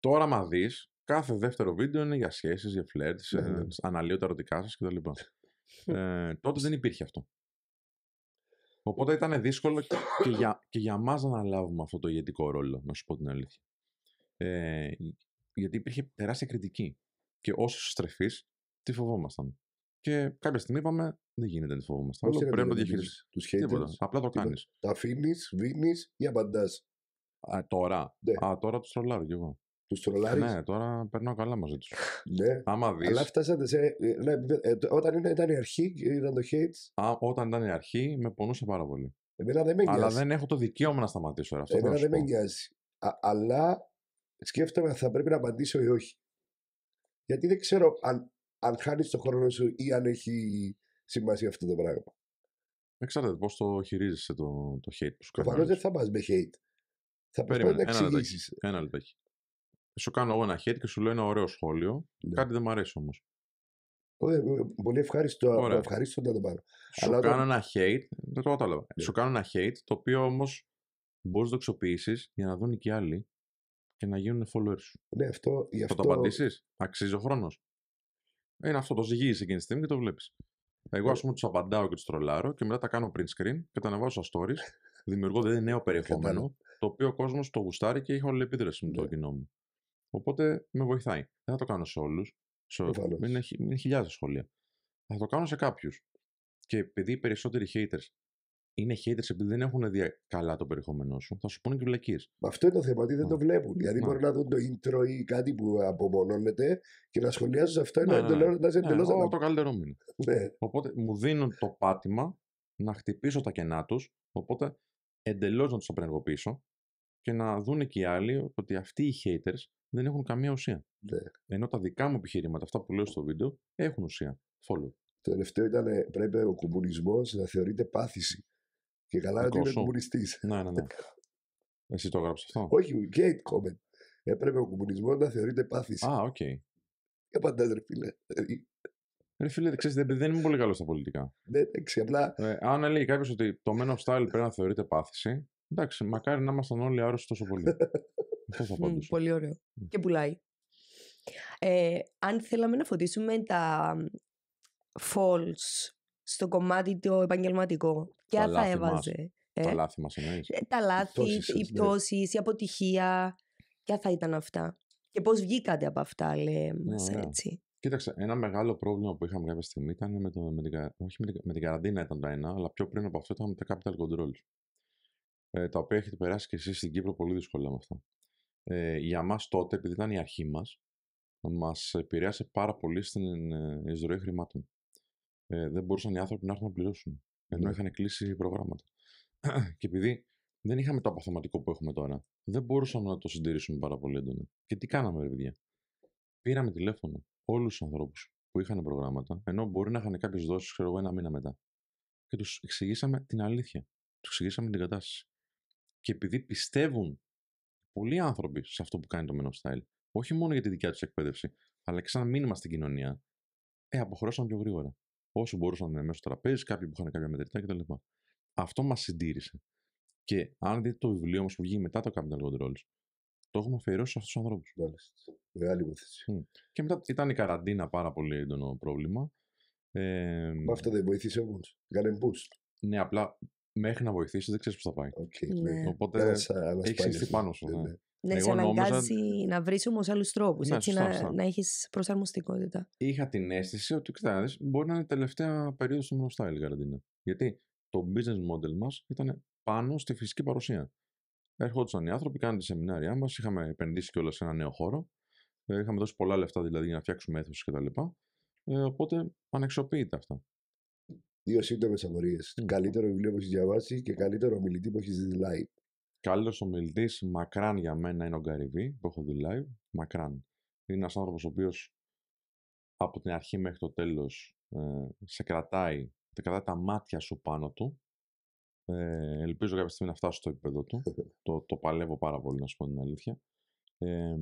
τώρα μα δεις, κάθε δεύτερο βίντεο είναι για σχέσεις, για φλερτ, ναι, ναι, ναι. αναλύω τα ερωτικά σας κτλ. ε, τότε δεν υπήρχε αυτό. Οπότε ήταν δύσκολο και για, και για μας να αναλάβουμε αυτό το ηγετικό ρόλο, να σου πω την αλήθεια. Ε, γιατί υπήρχε τεράστια κριτική. Και όσοι στρεφείς, τι φοβόμασταν. Και κάποια στιγμή είπαμε, δεν γίνεται να τη φοβόμαστε. Όχι, πρέπει να το διαχειριστεί. Του χέρια. Απλά το κάνεις. Τα αφήνεις, βίνεις ή απαντάς. Τώρα. Α, τώρα ναι. τους τρολάρω κι εγώ. Τους τρολάρεις. Ναι, τώρα περνάω καλά μαζί τους. Ναι. Άμα δει. Αλλά φτάσατε σε. Ε, ναι, ε, ε, όταν ήταν η αρχή, ήταν το hate. όταν ήταν η αρχή, με πονούσε πάρα πολύ. Εμένα δεν με νοιάζει. Αλλά δεν έχω το δικαίωμα να σταματήσω αυτό. Εμένα δεν με νοιάζει. Αλλά σκέφτομαι θα πρέπει να απαντήσω ή όχι. Γιατί δεν ξέρω αν αν χάνεις τον χρόνο σου ή αν έχει σημασία αυτό το πράγμα. Εξαρτάται πώς το χειρίζεσαι το, το hate που σου κάνει. Προφανώς δεν θα πας με hate. Θα πρέπει να εξηγήσεις. Ένα λεπτάκι. Σου κάνω εγώ ένα hate και σου λέω ένα ωραίο σχόλιο. Ναι. Κάτι δεν μου αρέσει όμως. Πολύ ευχαριστώ, Ωραία. ευχαριστώ να το πάρω. Σου Αλλά κάνω ένα hate, δεν το κατάλαβα. Ναι. Σου κάνω ένα hate το οποίο όμως μπορείς να το αξιοποιήσεις για να δουν και άλλοι και να γίνουν followers σου. Ναι, αυτό, αυτό... Θα το απαντήσεις, αξίζει ο χρόνος. Είναι αυτό, το ζυγίζεις εκείνη τη στιγμή και το βλέπεις. Εγώ, ας ε. πούμε, τους απαντάω και τους τρολάρω και μετά τα κάνω print screen και τα ανεβάζω στα stories. Δημιουργώ δηλαδή νέο περιεχόμενο, το οποίο ο κόσμος το γουστάρει και έχει όλη με το ναι. κοινό μου. Οπότε με βοηθάει. Δεν θα το κάνω σε όλους. Είναι, χιλιάδε σχολεία. Θα το κάνω σε κάποιους. Και επειδή οι περισσότεροι haters είναι haters επειδή δεν έχουν δει καλά το περιεχόμενό σου, θα σου πούνε και βλακίε. Αυτό είναι το θέμα, ότι δεν το βλέπουν. Δηλαδή, μπορεί να δουν το intro ή κάτι που απομονώνεται και να σχολιάζουν σε αυτό ναι, ναι, ναι, να είσαι ναι, εντελώς είναι Το καλύτερό μήνυμα. Οπότε μου δίνουν το πάτημα να χτυπήσω τα κενά τους, οπότε εντελώς να τους απενεργοποιήσω και να δουν και οι άλλοι ότι αυτοί οι haters δεν έχουν καμία ουσία. Ενώ τα δικά μου επιχειρήματα, αυτά που λέω στο βίντεο, έχουν ουσία. Follow. Το τελευταίο ήταν ε, πρέπει ο κομμουνισμός να θεωρείται πάθηση. Και καλά ότι είμαι κομμουνιστής. Ναι, ναι, ναι. Εσύ το έγραψες αυτό. Όχι, gate comment. Έπρεπε ο κομμουνισμός να θεωρείται πάθηση. Α, οκ. Okay. Για παντά, ρε φίλε. Δηλαδή. Ρε φίλε, δεν, δεν είμαι πολύ καλός στα πολιτικά. Ναι, εντάξει, απλά. Ε, αν λέει κάποιος ότι το men of style πρέπει να θεωρείται πάθηση, εντάξει, μακάρι να ήμασταν όλοι άρρωστοι τόσο πολύ. Πολύ ωραίο. Και πουλάει. Ε, αν θέλαμε να φωτίσουμε τα false στο κομμάτι το επαγγελματικό, Ποια θα Ε? Τα λάθη μας εννοείς. Ε, τα λάθη, οι πτώσεις, η δηλαδή. αποτυχία. Ποια θα ήταν αυτά. Και πώς βγήκατε από αυτά, λέει ναι, έτσι. Κοίταξε, ένα μεγάλο πρόβλημα που είχαμε κάποια στιγμή ήταν με, το, με, την, όχι με, την, καραντίνα ήταν το ένα, αλλά πιο πριν από αυτό ήταν με τα capital controls. Ε, τα οποία έχετε περάσει και εσείς στην Κύπρο πολύ δύσκολα με αυτά. Ε, για μας τότε, επειδή ήταν η αρχή μας, μας επηρέασε πάρα πολύ στην ε, εισρωή χρημάτων. Ε, δεν μπορούσαν οι άνθρωποι να έρθουν να πληρώσουν. Ενώ είχαν κλείσει προγράμματα. και επειδή δεν είχαμε το αποθεματικό που έχουμε τώρα, δεν μπορούσαμε να το συντηρήσουμε πάρα πολύ έντονα. Και τι κάναμε, ρε παιδιά. Πήραμε τηλέφωνο όλους τους ανθρώπους που είχαν προγράμματα, ενώ μπορεί να είχαν κάποιες δόσεις, ξέρω εγώ, ένα μήνα μετά. Και τους εξηγήσαμε την αλήθεια. Τους εξηγήσαμε την κατάσταση. Και επειδή πιστεύουν πολλοί άνθρωποι σε αυτό που κάνει το Men of Style, όχι μόνο για τη δικιά τους εκπαίδευση, αλλά και σαν μήνυμα στην κοινωνία, ε, αποχρώσαν πιο γρήγορα όσοι μπορούσαν μέσα στο τραπέζι, κάποιοι που είχαν κάποια μετρητά κτλ. Αυτό μας συντήρησε. Και αν δείτε το βιβλίο μας που βγήκε μετά το Capital Controls, το έχουμε αφιερώσει σε αυτούς τους ανθρώπους. Μεγάλη υπόθεση. Και μετά ήταν η καραντίνα πάρα πολύ έντονο πρόβλημα. Ε, Μα αυτό δεν βοηθήσει όμως. Κάνε boost. Ναι, απλά μέχρι να βοηθήσει δεν ξέρεις πώς θα πάει. Okay, ναι. Οπότε έχει συνηθίσει πάνω σου. Ε, ναι. Ναι. Ναι, σε αναγκάζει νόμιζα... να βρεις όμως άλλους τρόπους. Ναι, έτσι σωστά, να, να έχεις προσαρμοστικότητα. Είχα την αίσθηση ότι κοιτάξτε, μπορεί να είναι η τελευταία περίοδος του Mono Style Γιατί το business model μας ήταν πάνω στη φυσική παρουσία. Έρχονταν οι άνθρωποι, κάνανε τη σεμινάρια μας, είχαμε επενδύσει κιόλας σε ένα νέο χώρο. Ε, είχαμε δώσει πολλά λεφτά δηλαδή για να φτιάξουμε αίθουσες κτλ. Ε, οπότε ανεξοποιείται αυτά. Δύο σύντομες απορίες. Ναι, καλύτερο λοιπόν. βιβλίο που έχεις διαβάσει και καλύτερο μιλητή που έχεις δει live. Καλός ομιλητής, μακράν για μένα είναι ο Γκαριβί, που έχω δει live. Μακράν. Είναι ένας άνθρωπος ο οποίος από την αρχή μέχρι το τέλος ε, σε κρατάει, τα κρατάει τα μάτια σου πάνω του. Ε, ελπίζω κάποια στιγμή να φτάσω στο επίπεδο του. το, το παλεύω πάρα πολύ, να σου πω την αλήθεια. Ε,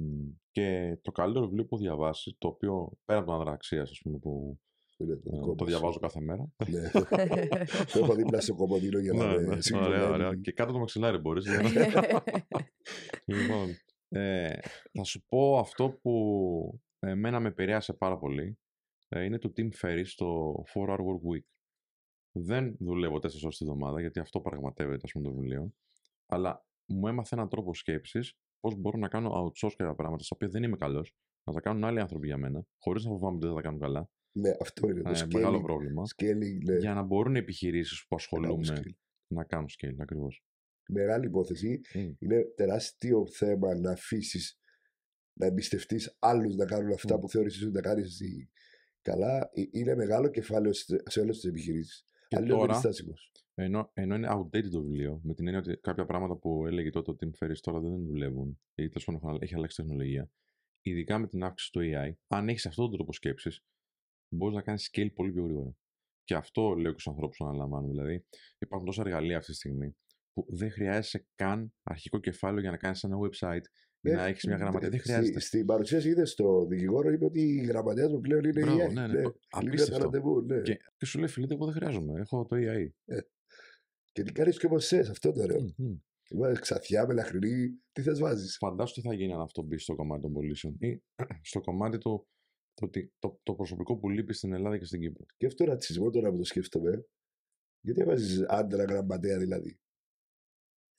και το καλύτερο βιβλίο που διαβάσει, το οποίο πέρα από την αδραξία, ας πούμε, που ε, το διαβάζω κάθε μέρα. Ναι. Το έχω δίπλα σε κομμωδίνο για να ναι, ναι. Ωραία, ωραία. Και κάτω το μαξιλάρι μπορείς. Λοιπόν, ε, θα σου πω αυτό που εμένα με επηρέασε πάρα πολύ. Ε, είναι το Team Ferry στο 4 Hour Work Week. Δεν δουλεύω 4 ώρες τη βδομάδα, γιατί αυτό πραγματεύεται, ας πούμε, το βιβλίο. Αλλά μου έμαθε έναν τρόπο σκέψης πώς μπορώ να κάνω outsource κάποια πράγματα στα οποία δεν είμαι καλός, να τα κάνουν άλλοι άνθρωποι για μένα, χωρίς να φοβάμαι ότι δεν θα τα κάνουν καλά, ναι, αυτό είναι το ε, μεγάλο πρόβλημα. Ναι. Για να μπορούν οι επιχειρήσεις που ασχολούνται να κάνουν scale, ακριβώς. Μεγάλη υπόθεση. Είναι τεράστιο θέμα να αφήσεις να εμπιστευτείς άλλους να κάνουν αυτά mm. που θεωρείς ότι τα κάνεις καλά. Ε, είναι μεγάλο κεφάλαιο σε όλες τις επιχειρήσεις. Αλλά είναι ενώ, ενώ είναι outdated το βιβλίο, με την έννοια ότι κάποια πράγματα που έλεγε τότε ότι με φέρει τώρα δεν δουλεύουν, ή τέλος πάντων έχει αλλάξει τεχνολογία, ειδικά με την αύξηση του AI, αν έχεις αυτόν τον τρόπο σκέψης, μπορείς να κάνεις scale πολύ πιο γρήγορα. Και αυτό λέω και στους ανθρώπους που αναλαμβάνουν. Δηλαδή, υπάρχουν τόσα εργαλεία αυτή τη στιγμή που δεν χρειάζεσαι καν αρχικό κεφάλαιο για να κάνεις ένα website ή να έχεις μια γραμματεία. Δεν χρειάζεται. Στην παρουσίαση είδες στο δικηγόρο, είπε ότι η γραμματεία μου πλέον είναι Μπράβο, η AI. Ναι, ναι, ναι, απίστευτο. Ραντεβού, ναι. Και, και, σου λέει, φίλε, εγώ δεν χρειάζομαι. Έχω το AI. Ε, και τι κάνεις και σε αυτό το mm Mm-hmm. Βάζει ξαθιά, μελαχρινή, τι θες βάζεις. Φαντάσου τι θα γίνει αν αυτό μπει στο κομμάτι των πωλήσεων ή στο κομμάτι του το, το, το προσωπικό που λείπει στην Ελλάδα και στην Κύπρο. Και αυτό ρατσισμό τώρα που το σκέφτομαι. Γιατί βάζεις άντρα γραμματέα δηλαδή.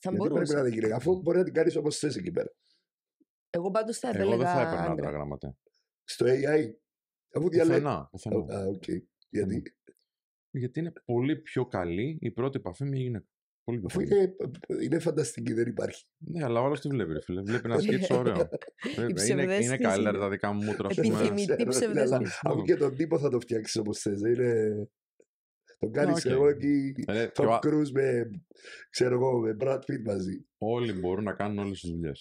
Θα Γιατί μπορούσε. Πρέπει να γίνει, αφού μπορεί να την κάνεις όπως θες εκεί πέρα. Εγώ πάντως θα έπαιρνα. Εγώ δεν θα έπαιρνα άντρα γραμματέα. Στο AI. Αφού διαλέγω. Πουθενά. Α, οκ. Γιατί. Γιατί είναι πολύ πιο καλή η πρώτη επαφή με γυναίκα. Πολύ είναι, είναι φανταστική, δεν υπάρχει. Ναι, αλλά όλο τη βλέπει, φίλε. Βλέπει ένα ναι. σκίτσο ωραίο. Ε, είναι είναι καλύτερα τα δικά μου μούτρα. Επιθυμητή ναι, ναι, ψευδέστηση. Από και τον τύπο θα το φτιάξεις όπως θες. Είναι... Τον κάνει okay. εγώ εκεί. Τον ε, κρούζ με, ξέρω εγώ, με Brad Pitt μαζί. Όλοι μπορούν να κάνουν όλες τις δουλειές.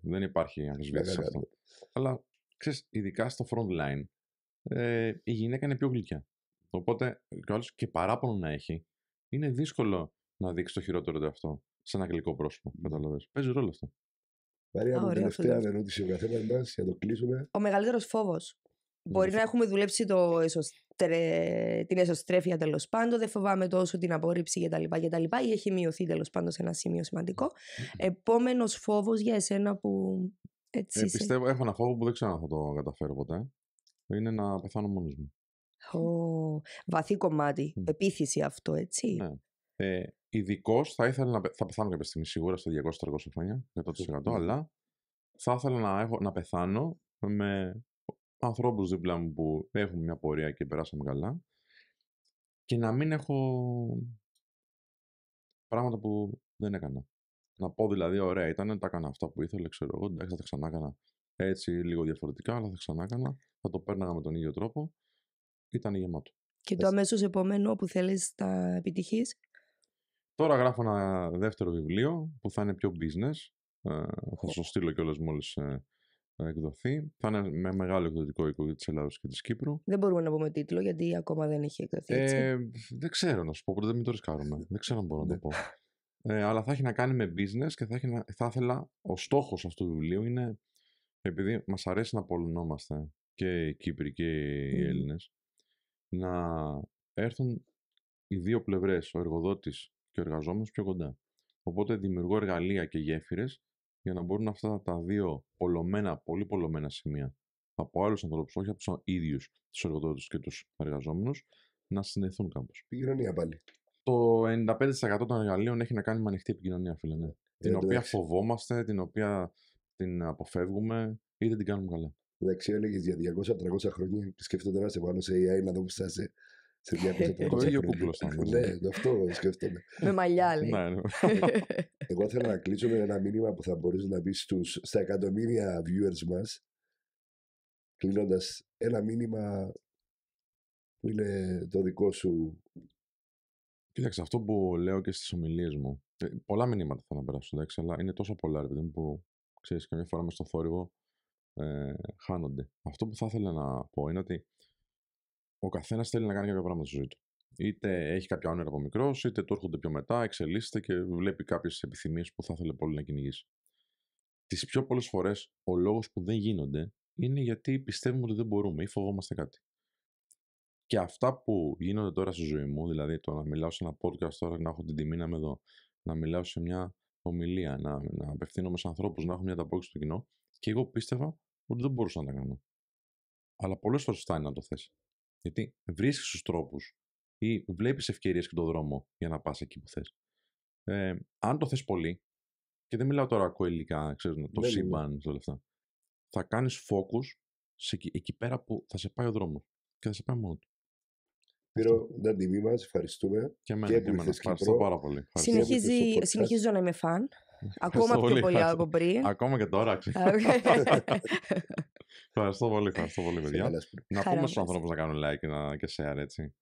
Δεν υπάρχει αμφισβήτηση σε αυτό. Αλλά ξέρεις, ειδικά στο front line, ε, η γυναίκα είναι πιο γλυκιά. Οπότε και, και παράπονο να έχει, είναι δύσκολο να δείξει το χειρότερο του αυτό. Σε ένα γλυκό πρόσωπο. Κατάλαβες. Παίζει ρόλο αυτό. από την τελευταία ερώτηση ο καθένας μας το κλείσουμε. Ο μεγαλύτερος φόβος. Μπορεί να έχουμε δουλέψει το εσωστρε... την εσωστρέφεια τέλος πάντων, δεν φοβάμαι τόσο την απόρριψη κτλ. ή έχει μειωθεί τέλος πάντων σε ένα σημείο σημαντικό. Επόμενος φόβος για εσένα που. Έτσι ε, πιστεύω, έχω ένα φόβο που δεν ξέρω αν θα το καταφέρω ποτέ. Είναι να πεθάνω μόνος μου. βαθύ κομμάτι. Mm. Επίθεση αυτό, έτσι. Ναι. Ε, ειδικός, θα ήθελα να θα πεθάνω κάποια στιγμή σίγουρα στα 200-300 χρόνια, 100%, αλλά θα ήθελα να, έχω, να πεθάνω με ανθρώπους δίπλα μου που έχουν μια πορεία και περάσαμε καλά και να μην έχω πράγματα που δεν έκανα. Να πω δηλαδή, ωραία, ήταν, τα έκανα αυτά που ήθελα, ξέρω εγώ, εντάξει, θα τα ξανά έκανα έτσι λίγο διαφορετικά, αλλά θα ξανά έκανα, θα το παίρναγα με τον ίδιο τρόπο. Ήταν γεμάτο. Και το αμέσως επόμενο που θέλεις να επιτυχείς. Τώρα γράφω ένα δεύτερο βιβλίο που θα είναι πιο business. Ε, θα σου στείλω κιόλας μόλις ε, εκδοθεί. Θα είναι με μεγάλο εκδοτικό οίκο τη Ελλάδα και της Κύπρου. Δεν μπορούμε να πούμε τίτλο γιατί ακόμα δεν έχει εκδοθεί. Έτσι. Ε, δεν ξέρω να σου πω, δεν μην το ρισκάρουμε. δεν ξέρω αν μπορώ να το ναι. πω. Ε, αλλά θα έχει να κάνει με business και θα, ήθελα. Ο στόχος αυτού του βιβλίου είναι. Επειδή μας αρέσει να πολωνόμαστε και οι Κύπροι και οι ναι. Έλληνες, να έρθουν οι δύο πλευρές, ο εργοδότης και ο εργαζόμενος πιο κοντά. Οπότε δημιουργώ εργαλεία και γέφυρες για να μπορούν αυτά τα δύο πολλωμένα, πολύ πολλωμένα σημεία από άλλους ανθρώπους, όχι από τους ίδιους τους εργοδότες και τους εργαζόμενους, να συνδεθούν κάπως. Επικοινωνία πάλι. Το 95% των εργαλείων έχει να κάνει με ανοιχτή επικοινωνία, φίλε. Ναι. Ε, την οποία φοβόμαστε, την οποία την αποφεύγουμε ή δεν την κάνουμε καλά. Εντάξει, έλεγες για 200-300 χρόνια και σκέφτονται να σε πάνω σε AI να δω που σε το ίδιο κούκλο ναι, ναι, αυτό σκέφτομαι. Με μαλλιά, λέει. Ναι, ναι. Εγώ θέλω να κλείσω με ένα μήνυμα που θα μπορείς να πεις στα εκατομμύρια viewers μας κλείνοντας ένα μήνυμα που είναι το δικό σου. Κοίταξε, αυτό που λέω και στις ομιλίες μου. Ε, πολλά μηνύματα θέλω να περάσω, εντάξει, αλλά είναι τόσο πολλά, ρε που ξέρεις, καμιά φορά μες στο θόρυβο ε, χάνονται. Αυτό που θα ήθελα να πω είναι ότι ο καθένας θέλει να κάνει κάποια πράγματα στη ζωή του. Είτε έχει κάποια όνειρα από μικρός, είτε το έρχονται πιο μετά, εξελίσσεται και βλέπει κάποιες επιθυμίες που θα ήθελε πολύ να κυνηγήσει. Τις πιο πολλές φορές ο λόγος που δεν γίνονται είναι γιατί πιστεύουμε ότι δεν μπορούμε ή φοβόμαστε κάτι. Και αυτά που γίνονται τώρα στη ζωή μου, δηλαδή το να μιλάω σε ένα podcast, τώρα να έχω την τιμή να είμαι εδώ, να μιλάω σε μια ομιλία, να, να απευθύνομαι σε ανθρώπους, να έχω μια ανταπόκριση στο κοινό, και εγώ πίστευα ότι δεν μπορούσα να τα κάνω. Αλλά πολλές φορές φτάνει να το θέσει. Γιατί βρίσκεις τους τρόπους ή βλέπεις ευκαιρίες και τον δρόμο για να πας εκεί που θες. Ε, αν το θες πολύ, και δεν μιλάω τώρα ακοελικά, ξέρεις, το σύμπαν όλα αυτά, θα κάνεις focus σε εκεί, πέρα που θα σε πάει ο δρόμος και θα σε πάει μόνος του. Πήρω την τιμή μας, ευχαριστούμε. Και εμένα, και, εμένα. Ευχαριστώ πάρα πολύ. Συνεχίζει, συνεχίζω να είμαι φαν. Ακόμα πιο πολύ, πολύ από πριν. Ακόμα και τώρα, Ευχαριστώ πολύ, ευχαριστώ πολύ, παιδιά. Να πούμε στου ανθρώπους να κάνουν like να, και share, έτσι.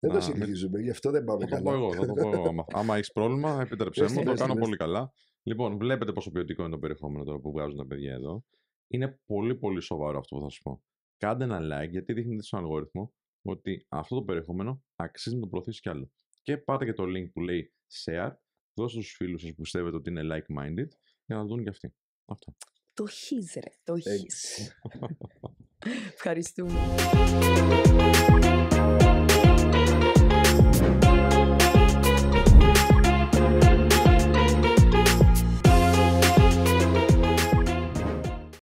Δεν το συγκρίζουμε, γι' αυτό δεν πάμε θα καλά. Το πω εγώ, θα το πω εγώ. Άμα έχεις πρόβλημα, επιτρέψέ μου, το κάνω πολύ καλά. Λοιπόν, βλέπετε πόσο ποιοτικό είναι το περιεχόμενο τώρα που βγάζουν τα παιδιά εδώ. Είναι πολύ πολύ σοβαρό αυτό που θα σου πω. Κάντε ένα like γιατί δείχνετε στον αλγόριθμο ότι αυτό το περιεχόμενο αξίζει να το προωθήσει κι άλλο. Και πάτε και το link που λέει share δώστε στους φίλους σας που πιστεύετε ότι είναι like-minded για να δουν και αυτοί. Αυτό. Το χεις ρε, το χεις. Ευχαριστούμε.